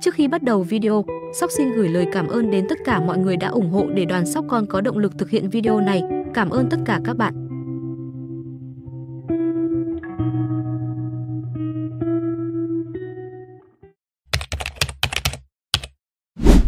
Trước khi bắt đầu video, Sóc xin gửi lời cảm ơn đến tất cả mọi người đã ủng hộ để đoàn Sóc Con có động lực thực hiện video này. Cảm ơn tất cả các bạn.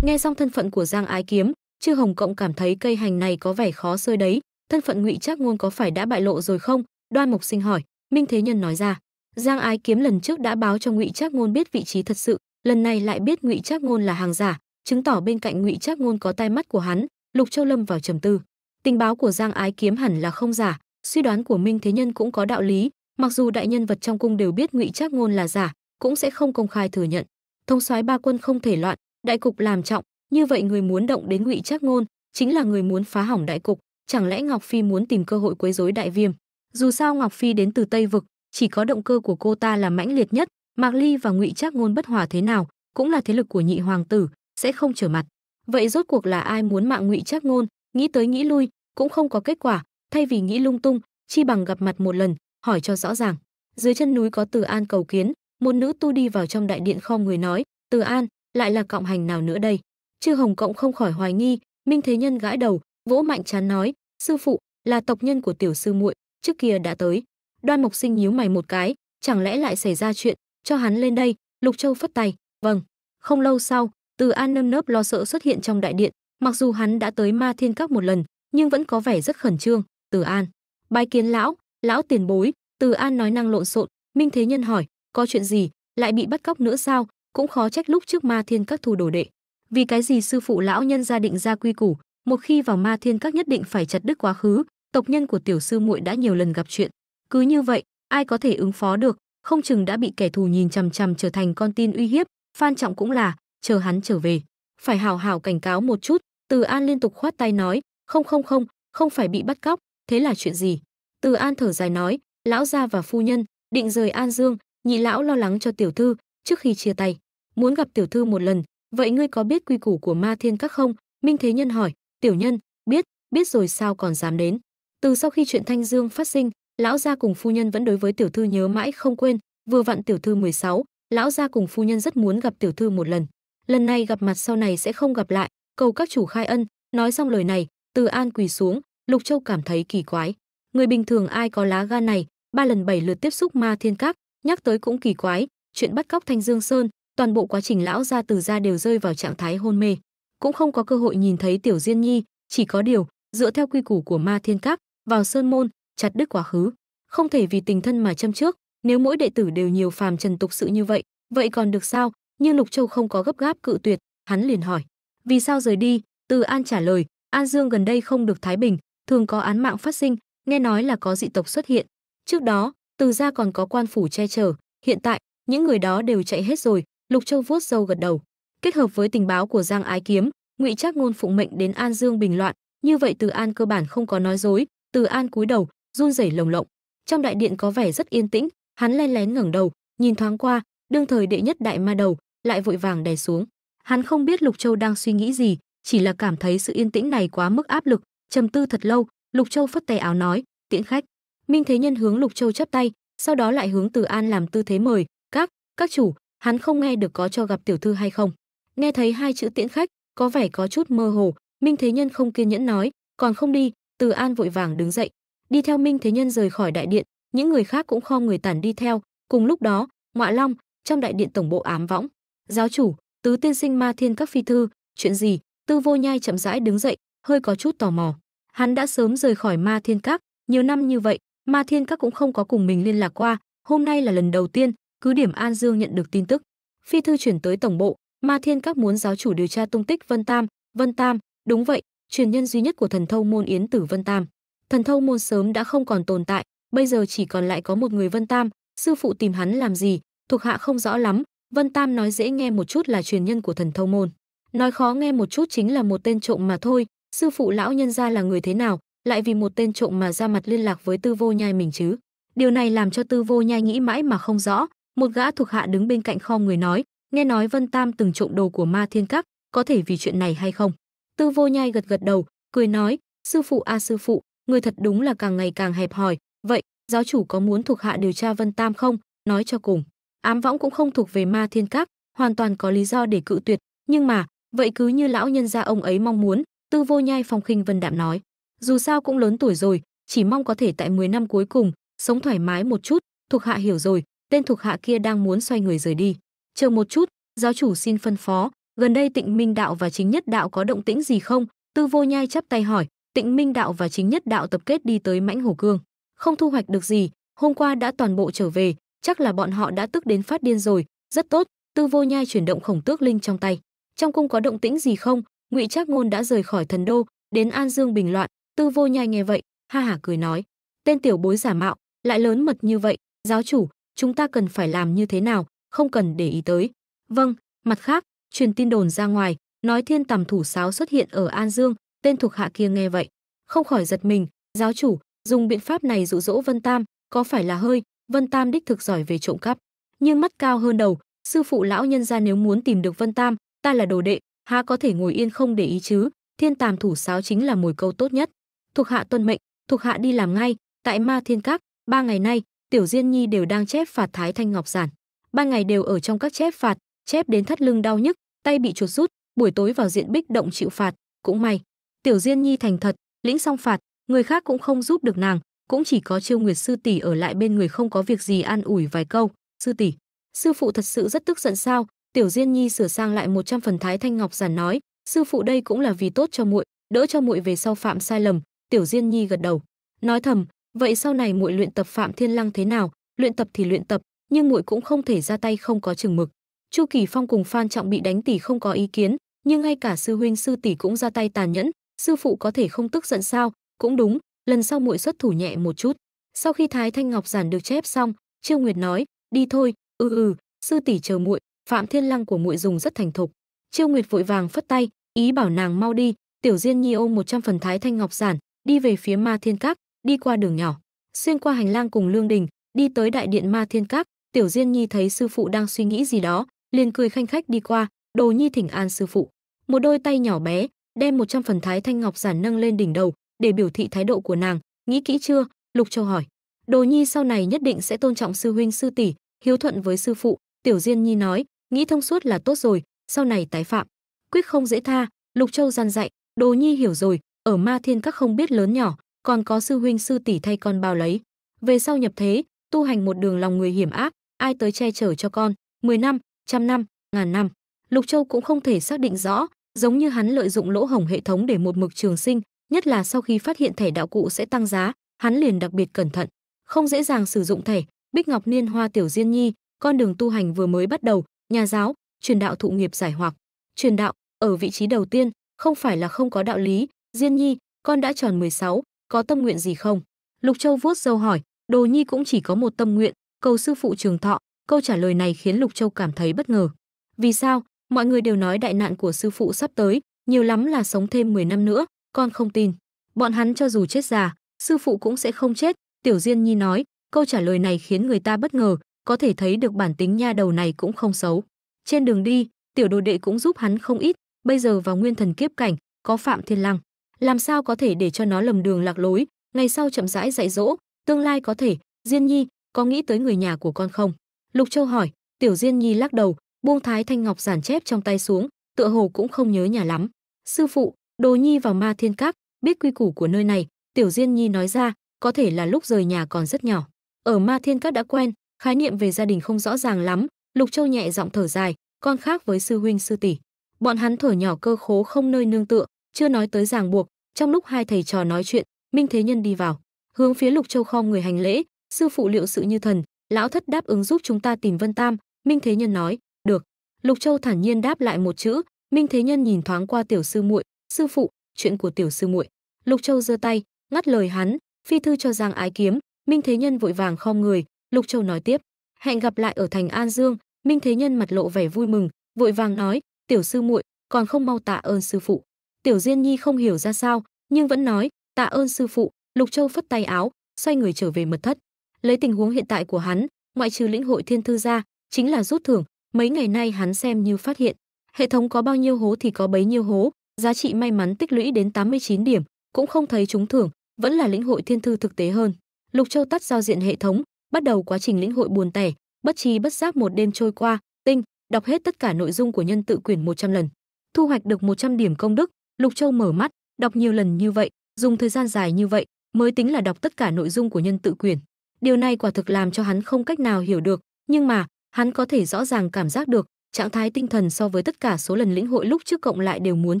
Nghe xong thân phận của Giang Ái Kiếm, Trương Hồng Cộng cảm thấy cây hành này có vẻ khó sơi đấy. Thân phận Ngụy Trác Ngôn có phải đã bại lộ rồi không? Đoan Mộc Sinh hỏi. Minh Thế Nhân nói ra. Giang Ái Kiếm lần trước đã báo cho Ngụy Trác Ngôn biết vị trí thật sự, lần này lại biết ngụy trác ngôn là hàng giả chứng tỏ bên cạnh ngụy trác ngôn có tai mắt của hắn lục châu lâm vào trầm tư tình báo của giang ái kiếm hẳn là không giả suy đoán của minh thế nhân cũng có đạo lý mặc dù đại nhân vật trong cung đều biết ngụy trác ngôn là giả cũng sẽ không công khai thừa nhận thông soái ba quân không thể loạn đại cục làm trọng như vậy người muốn động đến ngụy trác ngôn chính là người muốn phá hỏng đại cục chẳng lẽ ngọc phi muốn tìm cơ hội quấy rối đại viêm dù sao ngọc phi đến từ tây vực chỉ có động cơ của cô ta là mãnh liệt nhất Mạc Ly và Ngụy Trác Ngôn bất hòa thế nào, cũng là thế lực của nhị hoàng tử, sẽ không trở mặt. Vậy rốt cuộc là ai muốn mạng Ngụy Trác Ngôn, nghĩ tới nghĩ lui, cũng không có kết quả, thay vì nghĩ lung tung, chi bằng gặp mặt một lần, hỏi cho rõ ràng. Dưới chân núi có Từ An cầu kiến, một nữ tu đi vào trong đại điện kho người nói, "Từ An, lại là cộng hành nào nữa đây?" Chư Hồng Cộng không khỏi hoài nghi, Minh Thế Nhân gãi đầu, vỗ mạnh chán nói, "Sư phụ, là tộc nhân của tiểu sư muội, trước kia đã tới." Đoan Mộc Sinh nhíu mày một cái, chẳng lẽ lại xảy ra chuyện, cho hắn lên đây lục châu phất tay vâng không lâu sau từ an nơm nớp lo sợ xuất hiện trong đại điện mặc dù hắn đã tới ma thiên các một lần nhưng vẫn có vẻ rất khẩn trương từ an bái kiến lão lão tiền bối từ an nói năng lộn xộn minh thế nhân hỏi có chuyện gì lại bị bắt cóc nữa sao cũng khó trách lúc trước ma thiên các thù đồ đệ vì cái gì sư phụ lão nhân gia định ra quy củ một khi vào ma thiên các nhất định phải chặt đứt quá khứ tộc nhân của tiểu sư muội đã nhiều lần gặp chuyện cứ như vậy ai có thể ứng phó được không chừng đã bị kẻ thù nhìn chằm chằm trở thành con tin uy hiếp, Phan Trọng cũng là, chờ hắn trở về, phải hào hào cảnh cáo một chút, Từ An liên tục khoát tay nói, không không không, không phải bị bắt cóc, thế là chuyện gì? Từ An thở dài nói, lão gia và phu nhân định rời An Dương, nhị lão lo lắng cho tiểu thư, trước khi chia tay, muốn gặp tiểu thư một lần, vậy ngươi có biết quy củ của Ma Thiên Các không? Minh Thế Nhân hỏi, tiểu nhân, biết, biết rồi sao còn dám đến. Từ sau khi chuyện Thanh Dương phát sinh, lão gia cùng phu nhân vẫn đối với tiểu thư nhớ mãi không quên, vừa vặn tiểu thư 16, lão gia cùng phu nhân rất muốn gặp tiểu thư một lần. Lần này gặp mặt sau này sẽ không gặp lại, cầu các chủ khai ân, nói xong lời này, Từ An quỳ xuống, Lục Châu cảm thấy kỳ quái. Người bình thường ai có lá gan này, ba lần bảy lượt tiếp xúc ma thiên các, nhắc tới cũng kỳ quái, chuyện bắt cóc Thanh Dương Sơn, toàn bộ quá trình lão gia từ gia đều rơi vào trạng thái hôn mê, cũng không có cơ hội nhìn thấy tiểu Diên Nhi, chỉ có điều, dựa theo quy củ của ma thiên các, vào sơn môn, chặt đứt quá khứ không thể vì tình thân mà châm trước nếu mỗi đệ tử đều nhiều phàm trần tục sự như vậy vậy còn được sao nhưng lục châu không có gấp gáp cự tuyệt hắn liền hỏi vì sao rời đi từ an trả lời an dương gần đây không được thái bình thường có án mạng phát sinh nghe nói là có dị tộc xuất hiện trước đó từ gia còn có quan phủ che chở hiện tại những người đó đều chạy hết rồi lục châu vuốt râu gật đầu kết hợp với tình báo của giang ái kiếm ngụy trác ngôn phụng mệnh đến an dương bình loạn như vậy từ an cơ bản không có nói dối từ an cúi đầu run rẩy lồng lộng. Trong đại điện có vẻ rất yên tĩnh, hắn len lén ngẩng đầu, nhìn thoáng qua, đương thời đệ nhất đại ma đầu lại vội vàng đè xuống. Hắn không biết Lục Châu đang suy nghĩ gì, chỉ là cảm thấy sự yên tĩnh này quá mức áp lực, trầm tư thật lâu, Lục Châu phất tay áo nói, "Tiễn khách." Minh Thế Nhân hướng Lục Châu chắp tay, sau đó lại hướng Từ An làm tư thế mời, "Các, các chủ, hắn không nghe được có cho gặp tiểu thư hay không?" Nghe thấy hai chữ tiễn khách, có vẻ có chút mơ hồ, Minh Thế Nhân không kiên nhẫn nói, "Còn không đi?" Từ An vội vàng đứng dậy, Đi theo Minh Thế Nhân rời khỏi đại điện, những người khác cũng kho người tản đi theo, cùng lúc đó, Ngọa Long, trong đại điện tổng bộ ám võng, giáo chủ, tứ tiên sinh ma thiên các phi thư, chuyện gì? Tư Vô Nhai chậm rãi đứng dậy, hơi có chút tò mò. Hắn đã sớm rời khỏi Ma Thiên Các, nhiều năm như vậy, Ma Thiên Các cũng không có cùng mình liên lạc qua, hôm nay là lần đầu tiên, cứ điểm An Dương nhận được tin tức. Phi thư chuyển tới tổng bộ, Ma Thiên Các muốn giáo chủ điều tra tung tích Vân Tam, Vân Tam, đúng vậy, truyền nhân duy nhất của thần thâu môn Yến Tử Vân Tam thần thông môn sớm đã không còn tồn tại, bây giờ chỉ còn lại có một người Vân Tam, sư phụ tìm hắn làm gì, thuộc hạ không rõ lắm, Vân Tam nói dễ nghe một chút là truyền nhân của thần thông môn. Nói khó nghe một chút chính là một tên trộm mà thôi, sư phụ lão nhân ra là người thế nào, lại vì một tên trộm mà ra mặt liên lạc với tư vô nhai mình chứ. Điều này làm cho tư vô nhai nghĩ mãi mà không rõ, một gã thuộc hạ đứng bên cạnh khom người nói, nghe nói Vân Tam từng trộm đồ của ma thiên các, có thể vì chuyện này hay không? Tư vô nhai gật gật đầu, cười nói, sư phụ a sư phụ, người thật đúng là càng ngày càng hẹp hòi vậy giáo chủ có muốn thuộc hạ điều tra vân tam không nói cho cùng ám võng cũng không thuộc về ma thiên các hoàn toàn có lý do để cự tuyệt nhưng mà vậy cứ như lão nhân gia ông ấy mong muốn tư vô nhai phong khinh vân đạm nói dù sao cũng lớn tuổi rồi chỉ mong có thể tại 10 năm cuối cùng sống thoải mái một chút thuộc hạ hiểu rồi tên thuộc hạ kia đang muốn xoay người rời đi chờ một chút giáo chủ xin phân phó gần đây tịnh minh đạo và chính nhất đạo có động tĩnh gì không tư vô nhai chắp tay hỏi Tịnh Minh đạo và Chính Nhất đạo tập kết đi tới Mãnh Hổ Cương, không thu hoạch được gì, hôm qua đã toàn bộ trở về, chắc là bọn họ đã tức đến phát điên rồi, rất tốt, Tư Vô Nhai chuyển động khổng tước linh trong tay. Trong cung có động tĩnh gì không? Ngụy Trác Ngôn đã rời khỏi thần đô, đến An Dương bình loạn, Tư Vô Nhai nghe vậy, ha hả cười nói: "Tên tiểu bối giả mạo, lại lớn mật như vậy, giáo chủ, chúng ta cần phải làm như thế nào, không cần để ý tới." "Vâng." Mặt khác, truyền tin đồn ra ngoài, nói Thiên Tầm thủ sáo xuất hiện ở An Dương, Tên thuộc hạ kia nghe vậy, không khỏi giật mình, giáo chủ, dùng biện pháp này dụ dỗ Vân Tam, có phải là hơi, Vân Tam đích thực giỏi về trộm cắp, nhưng mắt cao hơn đầu, sư phụ lão nhân ra nếu muốn tìm được Vân Tam, ta là đồ đệ, há có thể ngồi yên không để ý chứ, thiên tàm thủ sáo chính là mồi câu tốt nhất. Thuộc hạ tuân mệnh, thuộc hạ đi làm ngay, tại Ma Thiên Các, ba ngày nay, Tiểu Diên Nhi đều đang chép phạt Thái Thanh Ngọc Giản. ba ngày đều ở trong các chép phạt, chép đến thắt lưng đau nhức, tay bị chuột rút, buổi tối vào diện bích động chịu phạt, cũng may. Tiểu Diên Nhi thành thật, lĩnh xong phạt, người khác cũng không giúp được nàng, cũng chỉ có Chiêu Nguyệt sư tỷ ở lại bên người không có việc gì an ủi vài câu, "Sư tỷ, sư phụ thật sự rất tức giận sao?" Tiểu Diên Nhi sửa sang lại 100 phần thái thanh ngọc giản nói, "Sư phụ đây cũng là vì tốt cho muội, đỡ cho muội về sau phạm sai lầm." Tiểu Diên Nhi gật đầu, nói thầm, "Vậy sau này muội luyện tập Phạm Thiên Lăng thế nào? Luyện tập thì luyện tập, nhưng muội cũng không thể ra tay không có chừng mực." Chu Kỳ Phong cùng Phan Trọng bị đánh tỷ không có ý kiến, nhưng ngay cả sư huynh sư tỷ cũng ra tay tàn nhẫn, sư phụ có thể không tức giận sao cũng đúng lần sau muội xuất thủ nhẹ một chút sau khi thái thanh ngọc giản được chép xong trương nguyệt nói đi thôi ừ ừ sư tỷ chờ muội phạm thiên lăng của muội dùng rất thành thục trương nguyệt vội vàng phất tay ý bảo nàng mau đi tiểu diên nhi ôm một trăm phần thái thanh ngọc giản đi về phía ma thiên các đi qua đường nhỏ xuyên qua hành lang cùng lương đình đi tới đại điện ma thiên các tiểu diên nhi thấy sư phụ đang suy nghĩ gì đó liền cười khanh khách đi qua đồ nhi thỉnh an sư phụ một đôi tay nhỏ bé đem 100 phần thái thanh ngọc giản nâng lên đỉnh đầu để biểu thị thái độ của nàng nghĩ kỹ chưa lục châu hỏi đồ nhi sau này nhất định sẽ tôn trọng sư huynh sư tỷ hiếu thuận với sư phụ tiểu diên nhi nói nghĩ thông suốt là tốt rồi sau này tái phạm quyết không dễ tha lục châu gian dạy đồ nhi hiểu rồi ở ma thiên các không biết lớn nhỏ còn có sư huynh sư tỷ thay con bao lấy về sau nhập thế tu hành một đường lòng người hiểm ác ai tới che chở cho con 10 năm trăm năm ngàn năm lục châu cũng không thể xác định rõ giống như hắn lợi dụng lỗ hổng hệ thống để một mực trường sinh, nhất là sau khi phát hiện thẻ đạo cụ sẽ tăng giá, hắn liền đặc biệt cẩn thận, không dễ dàng sử dụng thẻ. Bích Ngọc Niên Hoa Tiểu Diên Nhi, con đường tu hành vừa mới bắt đầu, nhà giáo, truyền đạo thụ nghiệp giải hoặc, truyền đạo ở vị trí đầu tiên, không phải là không có đạo lý, Diên Nhi, con đã tròn 16, có tâm nguyện gì không? Lục Châu vuốt râu hỏi, Đồ Nhi cũng chỉ có một tâm nguyện, cầu sư phụ trường thọ, câu trả lời này khiến Lục Châu cảm thấy bất ngờ. Vì sao? Mọi người đều nói đại nạn của sư phụ sắp tới, nhiều lắm là sống thêm 10 năm nữa, con không tin. Bọn hắn cho dù chết già, sư phụ cũng sẽ không chết, Tiểu Diên Nhi nói, câu trả lời này khiến người ta bất ngờ, có thể thấy được bản tính nha đầu này cũng không xấu. Trên đường đi, tiểu đồ đệ cũng giúp hắn không ít, bây giờ vào nguyên thần kiếp cảnh, có Phạm Thiên Lăng, làm sao có thể để cho nó lầm đường lạc lối, ngày sau chậm rãi dạy dỗ, tương lai có thể, Diên Nhi, có nghĩ tới người nhà của con không? Lục Châu hỏi, Tiểu Diên Nhi lắc đầu, buông thái thanh ngọc giản chép trong tay xuống tựa hồ cũng không nhớ nhà lắm sư phụ đồ nhi vào ma thiên các biết quy củ của nơi này tiểu diên nhi nói ra có thể là lúc rời nhà còn rất nhỏ ở ma thiên các đã quen khái niệm về gia đình không rõ ràng lắm lục châu nhẹ giọng thở dài con khác với sư huynh sư tỷ bọn hắn thở nhỏ cơ khố không nơi nương tựa chưa nói tới ràng buộc trong lúc hai thầy trò nói chuyện minh thế nhân đi vào hướng phía lục châu khom người hành lễ sư phụ liệu sự như thần lão thất đáp ứng giúp chúng ta tìm vân tam minh thế nhân nói được. Lục Châu thản nhiên đáp lại một chữ, Minh Thế Nhân nhìn thoáng qua tiểu sư muội, "Sư phụ, chuyện của tiểu sư muội." Lục Châu giơ tay, ngắt lời hắn, "Phi thư cho Giang Ái Kiếm." Minh Thế Nhân vội vàng khom người, Lục Châu nói tiếp, "Hẹn gặp lại ở thành An Dương." Minh Thế Nhân mặt lộ vẻ vui mừng, vội vàng nói, "Tiểu sư muội, còn không mau tạ ơn sư phụ." Tiểu Diên Nhi không hiểu ra sao, nhưng vẫn nói, "Tạ ơn sư phụ." Lục Châu phất tay áo, xoay người trở về mật thất. Lấy tình huống hiện tại của hắn, ngoại trừ lĩnh hội thiên thư ra, chính là rút thưởng, Mấy ngày nay hắn xem như phát hiện, hệ thống có bao nhiêu hố thì có bấy nhiêu hố, giá trị may mắn tích lũy đến 89 điểm, cũng không thấy trúng thưởng, vẫn là lĩnh hội thiên thư thực tế hơn. Lục Châu tắt giao diện hệ thống, bắt đầu quá trình lĩnh hội buồn tẻ, bất trí bất giác một đêm trôi qua, tinh, đọc hết tất cả nội dung của nhân tự quyển 100 lần. Thu hoạch được 100 điểm công đức, Lục Châu mở mắt, đọc nhiều lần như vậy, dùng thời gian dài như vậy, mới tính là đọc tất cả nội dung của nhân tự quyển. Điều này quả thực làm cho hắn không cách nào hiểu được, nhưng mà, Hắn có thể rõ ràng cảm giác được, trạng thái tinh thần so với tất cả số lần lĩnh hội lúc trước cộng lại đều muốn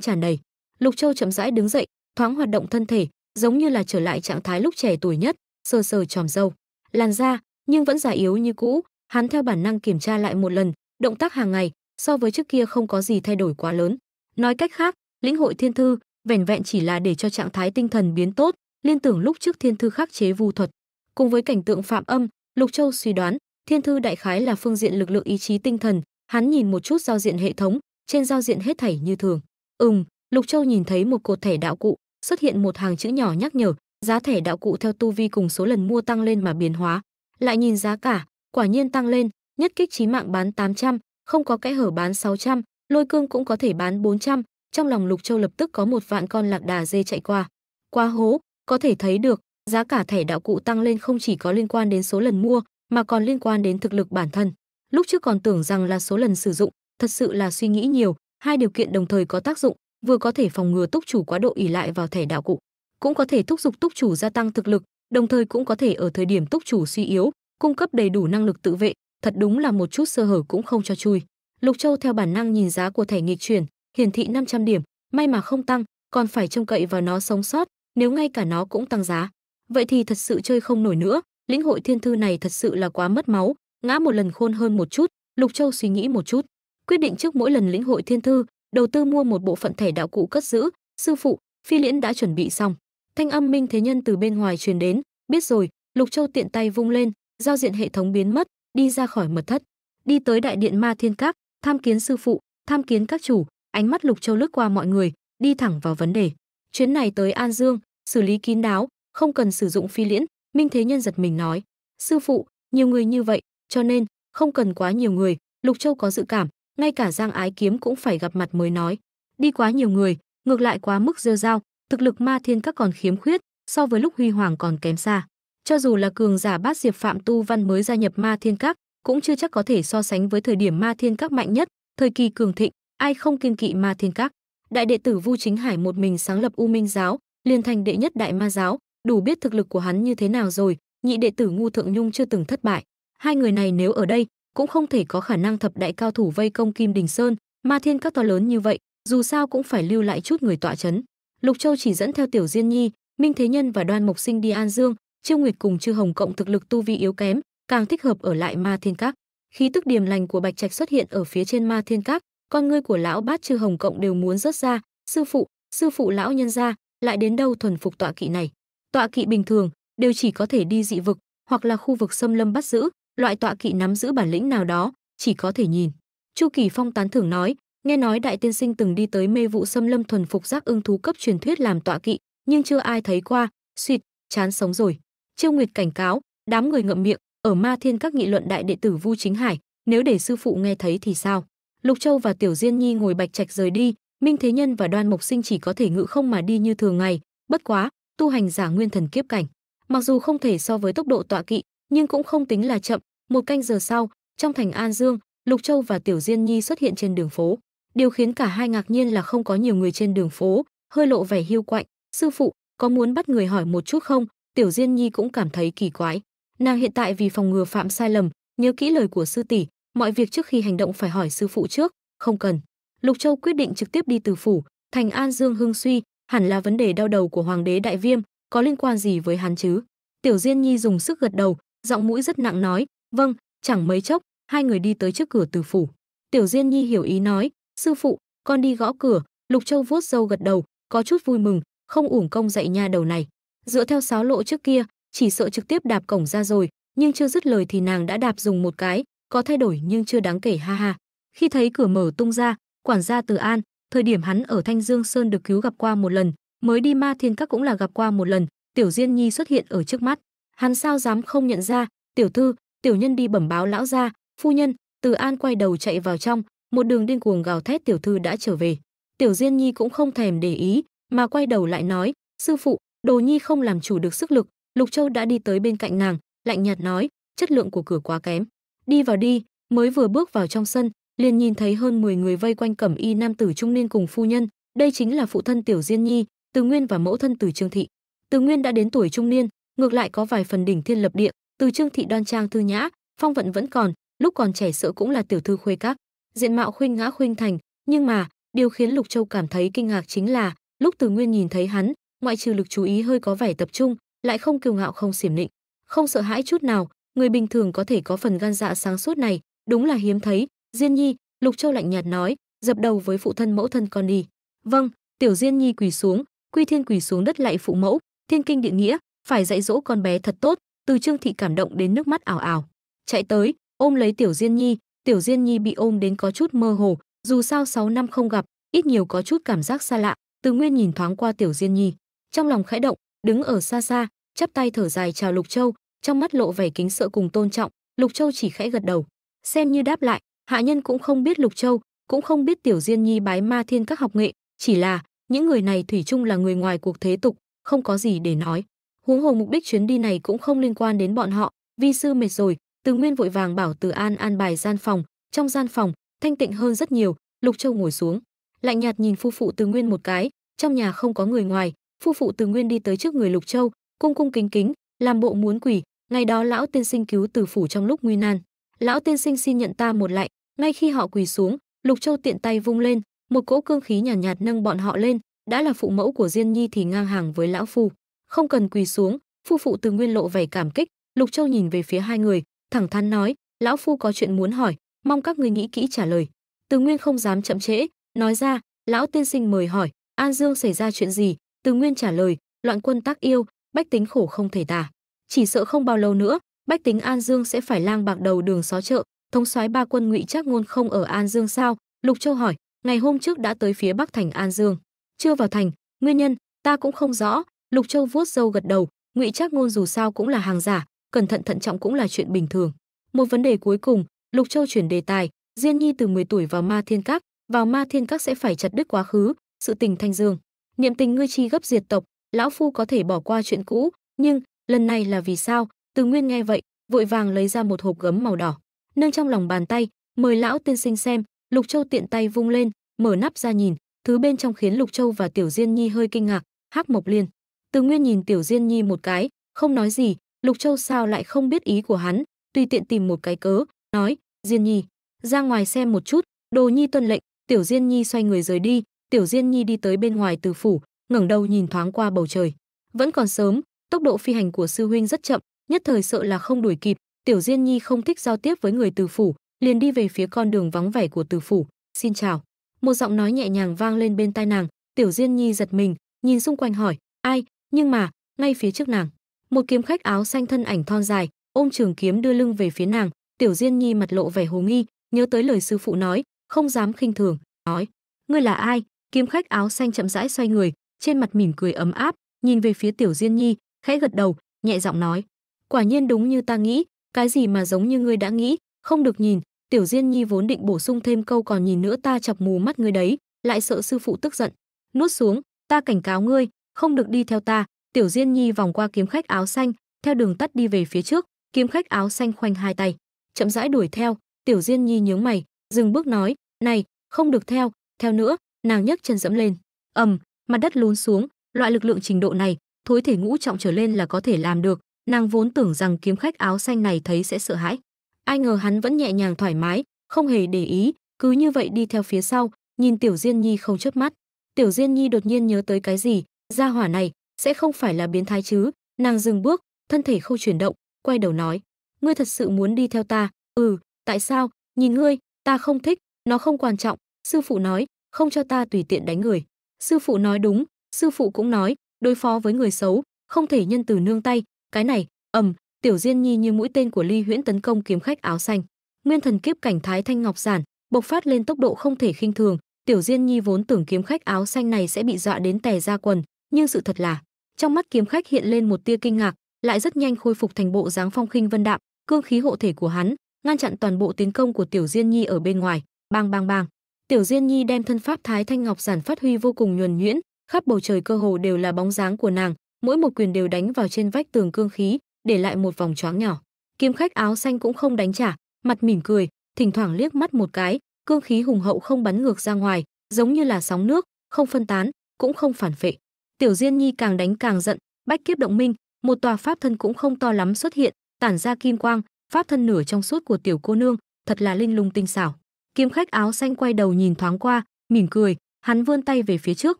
tràn đầy. Lục Châu chậm rãi đứng dậy, thoáng hoạt động thân thể, giống như là trở lại trạng thái lúc trẻ tuổi nhất, sờ sờ tròm râu, làn da, nhưng vẫn già yếu như cũ, hắn theo bản năng kiểm tra lại một lần, động tác hàng ngày so với trước kia không có gì thay đổi quá lớn. Nói cách khác, lĩnh hội thiên thư vẻn vẹn chỉ là để cho trạng thái tinh thần biến tốt, liên tưởng lúc trước thiên thư khắc chế vu thuật. Cùng với cảnh tượng phạm âm, Lục Châu suy đoán, Thiên thư đại khái là phương diện lực lượng ý chí tinh thần, hắn nhìn một chút giao diện hệ thống, trên giao diện hết thảy như thường. Ừm, Lục Châu nhìn thấy một cột thẻ đạo cụ, xuất hiện một hàng chữ nhỏ nhắc nhở, giá thẻ đạo cụ theo tu vi cùng số lần mua tăng lên mà biến hóa. Lại nhìn giá cả, quả nhiên tăng lên, nhất kích chí mạng bán 800, không có kẽ hở bán 600, lôi cương cũng có thể bán 400, trong lòng Lục Châu lập tức có một vạn con lạc đà dê chạy qua. Qua hố, có thể thấy được, giá cả thẻ đạo cụ tăng lên không chỉ có liên quan đến số lần mua, mà còn liên quan đến thực lực bản thân. Lúc trước còn tưởng rằng là số lần sử dụng, thật sự là suy nghĩ nhiều, hai điều kiện đồng thời có tác dụng, vừa có thể phòng ngừa túc chủ quá độ ỉ lại vào thẻ đạo cụ, cũng có thể thúc giục túc chủ gia tăng thực lực, đồng thời cũng có thể ở thời điểm túc chủ suy yếu, cung cấp đầy đủ năng lực tự vệ, thật đúng là một chút sơ hở cũng không cho chui. Lục Châu theo bản năng nhìn giá của thẻ nghịch chuyển, hiển thị 500 điểm, may mà không tăng, còn phải trông cậy vào nó sống sót, nếu ngay cả nó cũng tăng giá, vậy thì thật sự chơi không nổi nữa, lĩnh hội thiên thư này thật sự là quá mất máu, ngã một lần khôn hơn một chút, Lục Châu suy nghĩ một chút, quyết định trước mỗi lần lĩnh hội thiên thư, đầu tư mua một bộ phận thể đạo cụ cất giữ, sư phụ, phi liễn đã chuẩn bị xong. Thanh âm minh thế nhân từ bên ngoài truyền đến, biết rồi, Lục Châu tiện tay vung lên, giao diện hệ thống biến mất, đi ra khỏi mật thất, đi tới đại điện Ma Thiên Các, tham kiến sư phụ, tham kiến các chủ, ánh mắt Lục Châu lướt qua mọi người, đi thẳng vào vấn đề. Chuyến này tới An Dương, xử lý kín đáo, không cần sử dụng phi liễn, Minh Thế Nhân giật mình nói, sư phụ, nhiều người như vậy, cho nên, không cần quá nhiều người, Lục Châu có dự cảm, ngay cả Giang Ái Kiếm cũng phải gặp mặt mới nói. Đi quá nhiều người, ngược lại quá mức rêu dao, thực lực ma thiên các còn khiếm khuyết, so với lúc Huy Hoàng còn kém xa. Cho dù là cường giả bát diệp Phạm Tu Văn mới gia nhập ma thiên các, cũng chưa chắc có thể so sánh với thời điểm ma thiên các mạnh nhất, thời kỳ cường thịnh, ai không kiên kỵ ma thiên các. Đại đệ tử Vu Chính Hải một mình sáng lập U Minh giáo, liền thành đệ nhất đại ma giáo, đủ biết thực lực của hắn như thế nào rồi, nhị đệ tử Ngu Thượng Nhung chưa từng thất bại. Hai người này nếu ở đây, cũng không thể có khả năng thập đại cao thủ vây công Kim Đình Sơn, ma thiên các to lớn như vậy, dù sao cũng phải lưu lại chút người tọa chấn. Lục Châu chỉ dẫn theo Tiểu Diên Nhi, Minh Thế Nhân và Đoan Mộc Sinh đi An Dương, Trương Nguyệt cùng Trư Hồng cộng thực lực tu vi yếu kém, càng thích hợp ở lại Ma Thiên Các. Khí tức điềm lành của Bạch Trạch xuất hiện ở phía trên Ma Thiên Các, con ngươi của lão bát Trư Hồng cộng đều muốn rớt ra, "Sư phụ, sư phụ lão nhân gia, lại đến đâu thuần phục tọa kỵ này?" Tọa kỵ bình thường đều chỉ có thể đi dị vực hoặc là khu vực xâm lâm bắt giữ, loại tọa kỵ nắm giữ bản lĩnh nào đó, chỉ có thể nhìn. Chu Kỳ Phong tán thưởng nói, nghe nói đại tiên sinh từng đi tới mê vụ xâm lâm thuần phục giác ưng thú cấp truyền thuyết làm tọa kỵ, nhưng chưa ai thấy qua, suýt, chán sống rồi. Trêu Nguyệt cảnh cáo, đám người ngậm miệng, ở Ma Thiên các nghị luận đại đệ tử Vu Chính Hải, nếu để sư phụ nghe thấy thì sao? Lục Châu và Tiểu Diên Nhi ngồi bạch trạch rời đi, Minh Thế Nhân và Đoan Mộc Sinh chỉ có thể ngự không mà đi như thường ngày, bất quá, tu hành giả nguyên thần kiếp cảnh. Mặc dù không thể so với tốc độ tọa kỵ, nhưng cũng không tính là chậm, một canh giờ sau, trong thành An Dương, Lục Châu và Tiểu Diên Nhi xuất hiện trên đường phố. Điều khiến cả hai ngạc nhiên là không có nhiều người trên đường phố, hơi lộ vẻ hiu quạnh, "Sư phụ, có muốn bắt người hỏi một chút không?" Tiểu Diên Nhi cũng cảm thấy kỳ quái. Nàng hiện tại vì phòng ngừa phạm sai lầm, nhớ kỹ lời của sư tỷ, mọi việc trước khi hành động phải hỏi sư phụ trước, không cần. Lục Châu quyết định trực tiếp đi từ phủ, thành An Dương Hưng Suy, hẳn là vấn đề đau đầu của hoàng đế đại viêm có liên quan gì với hắn chứ tiểu diên nhi dùng sức gật đầu giọng mũi rất nặng nói vâng chẳng mấy chốc hai người đi tới trước cửa từ phủ tiểu diên nhi hiểu ý nói sư phụ con đi gõ cửa lục châu vuốt râu gật đầu có chút vui mừng không uổng công dạy nha đầu này dựa theo sáo lộ trước kia chỉ sợ trực tiếp đạp cổng ra rồi nhưng chưa dứt lời thì nàng đã đạp dùng một cái có thay đổi nhưng chưa đáng kể ha ha khi thấy cửa mở tung ra quản gia từ an thời điểm hắn ở Thanh Dương Sơn được cứu gặp qua một lần, mới đi Ma Thiên Các cũng là gặp qua một lần, Tiểu Diên Nhi xuất hiện ở trước mắt. Hắn sao dám không nhận ra, "Tiểu thư, tiểu nhân đi bẩm báo lão gia, phu nhân." Từ An quay đầu chạy vào trong, một đường điên cuồng gào thét tiểu thư đã trở về. Tiểu Diên Nhi cũng không thèm để ý, mà quay đầu lại nói, "Sư phụ, Đồ Nhi không làm chủ được sức lực." Lục Châu đã đi tới bên cạnh nàng, lạnh nhạt nói, "Chất lượng của cửa quá kém." Đi vào đi, mới vừa bước vào trong sân, liền nhìn thấy hơn 10 người vây quanh cẩm y nam tử trung niên cùng phu nhân, đây chính là phụ thân Tiểu Diên Nhi, Từ Nguyên và mẫu thân Từ Trương Thị. Từ Nguyên đã đến tuổi trung niên, ngược lại có vài phần đỉnh thiên lập địa, Từ Trương Thị đoan trang thư nhã, phong vận vẫn còn, lúc còn trẻ sợ cũng là tiểu thư khuê các, diện mạo khuynh ngã khuynh thành, nhưng mà, điều khiến Lục Châu cảm thấy kinh ngạc chính là, lúc Từ Nguyên nhìn thấy hắn, ngoại trừ lực chú ý hơi có vẻ tập trung, lại không kiêu ngạo không xiểm nịnh, không sợ hãi chút nào, người bình thường có thể có phần gan dạ sáng suốt này, đúng là hiếm thấy, Diên Nhi, Lục Châu lạnh nhạt nói, dập đầu với phụ thân mẫu thân con đi. Vâng, Tiểu Diên Nhi quỳ xuống, Quy Thiên quỳ xuống đất lạy phụ mẫu, thiên kinh địa nghĩa, phải dạy dỗ con bé thật tốt, từ Trương thị cảm động đến nước mắt ảo ảo. Chạy tới, ôm lấy Tiểu Diên Nhi, Tiểu Diên Nhi bị ôm đến có chút mơ hồ, dù sao 6 năm không gặp, ít nhiều có chút cảm giác xa lạ, Từ Nguyên nhìn thoáng qua Tiểu Diên Nhi, trong lòng khẽ động, đứng ở xa xa, chắp tay thở dài chào Lục Châu, trong mắt lộ vẻ kính sợ cùng tôn trọng, Lục Châu chỉ khẽ gật đầu, xem như đáp lại, hạ nhân cũng không biết lục châu cũng không biết tiểu diên nhi bái ma thiên các học nghệ chỉ là những người này thủy chung là người ngoài cuộc thế tục không có gì để nói huống hồ mục đích chuyến đi này cũng không liên quan đến bọn họ vi sư mệt rồi từ nguyên vội vàng bảo từ an an bài gian phòng trong gian phòng thanh tịnh hơn rất nhiều lục châu ngồi xuống lạnh nhạt nhìn phu phụ từ nguyên một cái trong nhà không có người ngoài phu phụ từ nguyên đi tới trước người lục châu cung cung kính kính làm bộ muốn quỳ ngày đó lão tiên sinh cứu từ phủ trong lúc nguy nan lão tiên sinh xin nhận ta một lạy ngay khi họ quỳ xuống, Lục Châu tiện tay vung lên, một cỗ cương khí nhàn nhạt, nhạt nâng bọn họ lên, đã là phụ mẫu của Diên Nhi thì ngang hàng với lão phu, không cần quỳ xuống, phu phụ Từ Nguyên lộ vẻ cảm kích, Lục Châu nhìn về phía hai người, thẳng thắn nói, lão phu có chuyện muốn hỏi, mong các ngươi nghĩ kỹ trả lời. Từ Nguyên không dám chậm trễ, nói ra, lão tiên sinh mời hỏi, An Dương xảy ra chuyện gì? Từ Nguyên trả lời, loạn quân tác yêu, bách tính khổ không thể tả. Chỉ sợ không bao lâu nữa, bách tính An Dương sẽ phải lang bạc đầu đường xó chợ, thống soái ba quân ngụy trác ngôn không ở an dương sao lục châu hỏi ngày hôm trước đã tới phía bắc thành an dương chưa vào thành nguyên nhân ta cũng không rõ lục châu vuốt râu gật đầu ngụy trác ngôn dù sao cũng là hàng giả cẩn thận thận trọng cũng là chuyện bình thường một vấn đề cuối cùng lục châu chuyển đề tài diên nhi từ 10 tuổi vào ma thiên các vào ma thiên các sẽ phải chặt đứt quá khứ sự tình thanh dương niệm tình ngươi chi gấp diệt tộc lão phu có thể bỏ qua chuyện cũ nhưng lần này là vì sao từ nguyên nghe vậy vội vàng lấy ra một hộp gấm màu đỏ nâng trong lòng bàn tay, mời lão tiên sinh xem, Lục Châu tiện tay vung lên, mở nắp ra nhìn, thứ bên trong khiến Lục Châu và Tiểu Diên Nhi hơi kinh ngạc, Hắc Mộc Liên. Từ Nguyên nhìn Tiểu Diên Nhi một cái, không nói gì, Lục Châu sao lại không biết ý của hắn, tùy tiện tìm một cái cớ, nói, Diên Nhi, ra ngoài xem một chút, Đồ Nhi tuân lệnh, Tiểu Diên Nhi xoay người rời đi, Tiểu Diên Nhi đi tới bên ngoài từ phủ, ngẩng đầu nhìn thoáng qua bầu trời. Vẫn còn sớm, tốc độ phi hành của sư huynh rất chậm, nhất thời sợ là không đuổi kịp, Tiểu Diên Nhi không thích giao tiếp với người từ phủ, liền đi về phía con đường vắng vẻ của từ phủ, "Xin chào." Một giọng nói nhẹ nhàng vang lên bên tai nàng, Tiểu Diên Nhi giật mình, nhìn xung quanh hỏi, "Ai?" Nhưng mà, ngay phía trước nàng, một kiếm khách áo xanh thân ảnh thon dài, ôm trường kiếm đưa lưng về phía nàng, Tiểu Diên Nhi mặt lộ vẻ hồ nghi, nhớ tới lời sư phụ nói, không dám khinh thường, nói: "Ngươi là ai?" Kiếm khách áo xanh chậm rãi xoay người, trên mặt mỉm cười ấm áp, nhìn về phía Tiểu Diên Nhi, khẽ gật đầu, nhẹ giọng nói: "Quả nhiên đúng như ta nghĩ, cái gì mà giống như ngươi đã nghĩ không được nhìn tiểu diên nhi vốn định bổ sung thêm câu còn nhìn nữa ta chọc mù mắt ngươi đấy lại sợ sư phụ tức giận nuốt xuống ta cảnh cáo ngươi không được đi theo ta tiểu diên nhi vòng qua kiếm khách áo xanh theo đường tắt đi về phía trước kiếm khách áo xanh khoanh hai tay chậm rãi đuổi theo tiểu diên nhi nhướng mày dừng bước nói này không được theo theo nữa nàng nhấc chân dẫm lên ầm mặt đất lún xuống loại lực lượng trình độ này thối thể ngũ trọng trở lên là có thể làm được nàng vốn tưởng rằng kiếm khách áo xanh này thấy sẽ sợ hãi. Ai ngờ hắn vẫn nhẹ nhàng thoải mái, không hề để ý, cứ như vậy đi theo phía sau, nhìn Tiểu Diên Nhi không chớp mắt. Tiểu Diên Nhi đột nhiên nhớ tới cái gì, gia hỏa này sẽ không phải là biến thái chứ? Nàng dừng bước, thân thể không chuyển động, quay đầu nói: "Ngươi thật sự muốn đi theo ta?" "Ừ, tại sao? Nhìn ngươi, ta không thích, nó không quan trọng." Sư phụ nói, "Không cho ta tùy tiện đánh người." Sư phụ nói đúng, sư phụ cũng nói, đối phó với người xấu, không thể nhân từ nương tay, cái này ầm tiểu diên nhi như mũi tên của ly huyễn tấn công kiếm khách áo xanh nguyên thần kiếp cảnh thái thanh ngọc giản bộc phát lên tốc độ không thể khinh thường tiểu diên nhi vốn tưởng kiếm khách áo xanh này sẽ bị dọa đến tè ra quần nhưng sự thật là trong mắt kiếm khách hiện lên một tia kinh ngạc lại rất nhanh khôi phục thành bộ dáng phong khinh vân đạm cương khí hộ thể của hắn ngăn chặn toàn bộ tiến công của tiểu diên nhi ở bên ngoài bang bang bang tiểu diên nhi đem thân pháp thái thanh ngọc giản phát huy vô cùng nhuần nhuyễn khắp bầu trời cơ hồ đều là bóng dáng của nàng mỗi một quyền đều đánh vào trên vách tường cương khí, để lại một vòng choáng nhỏ. Kiếm khách áo xanh cũng không đánh trả, mặt mỉm cười, thỉnh thoảng liếc mắt một cái, cương khí hùng hậu không bắn ngược ra ngoài, giống như là sóng nước, không phân tán, cũng không phản phệ. Tiểu Diên Nhi càng đánh càng giận, bách kiếp động minh, một tòa pháp thân cũng không to lắm xuất hiện, tản ra kim quang, pháp thân nửa trong suốt của tiểu cô nương, thật là linh lung tinh xảo. Kiếm khách áo xanh quay đầu nhìn thoáng qua, mỉm cười, hắn vươn tay về phía trước,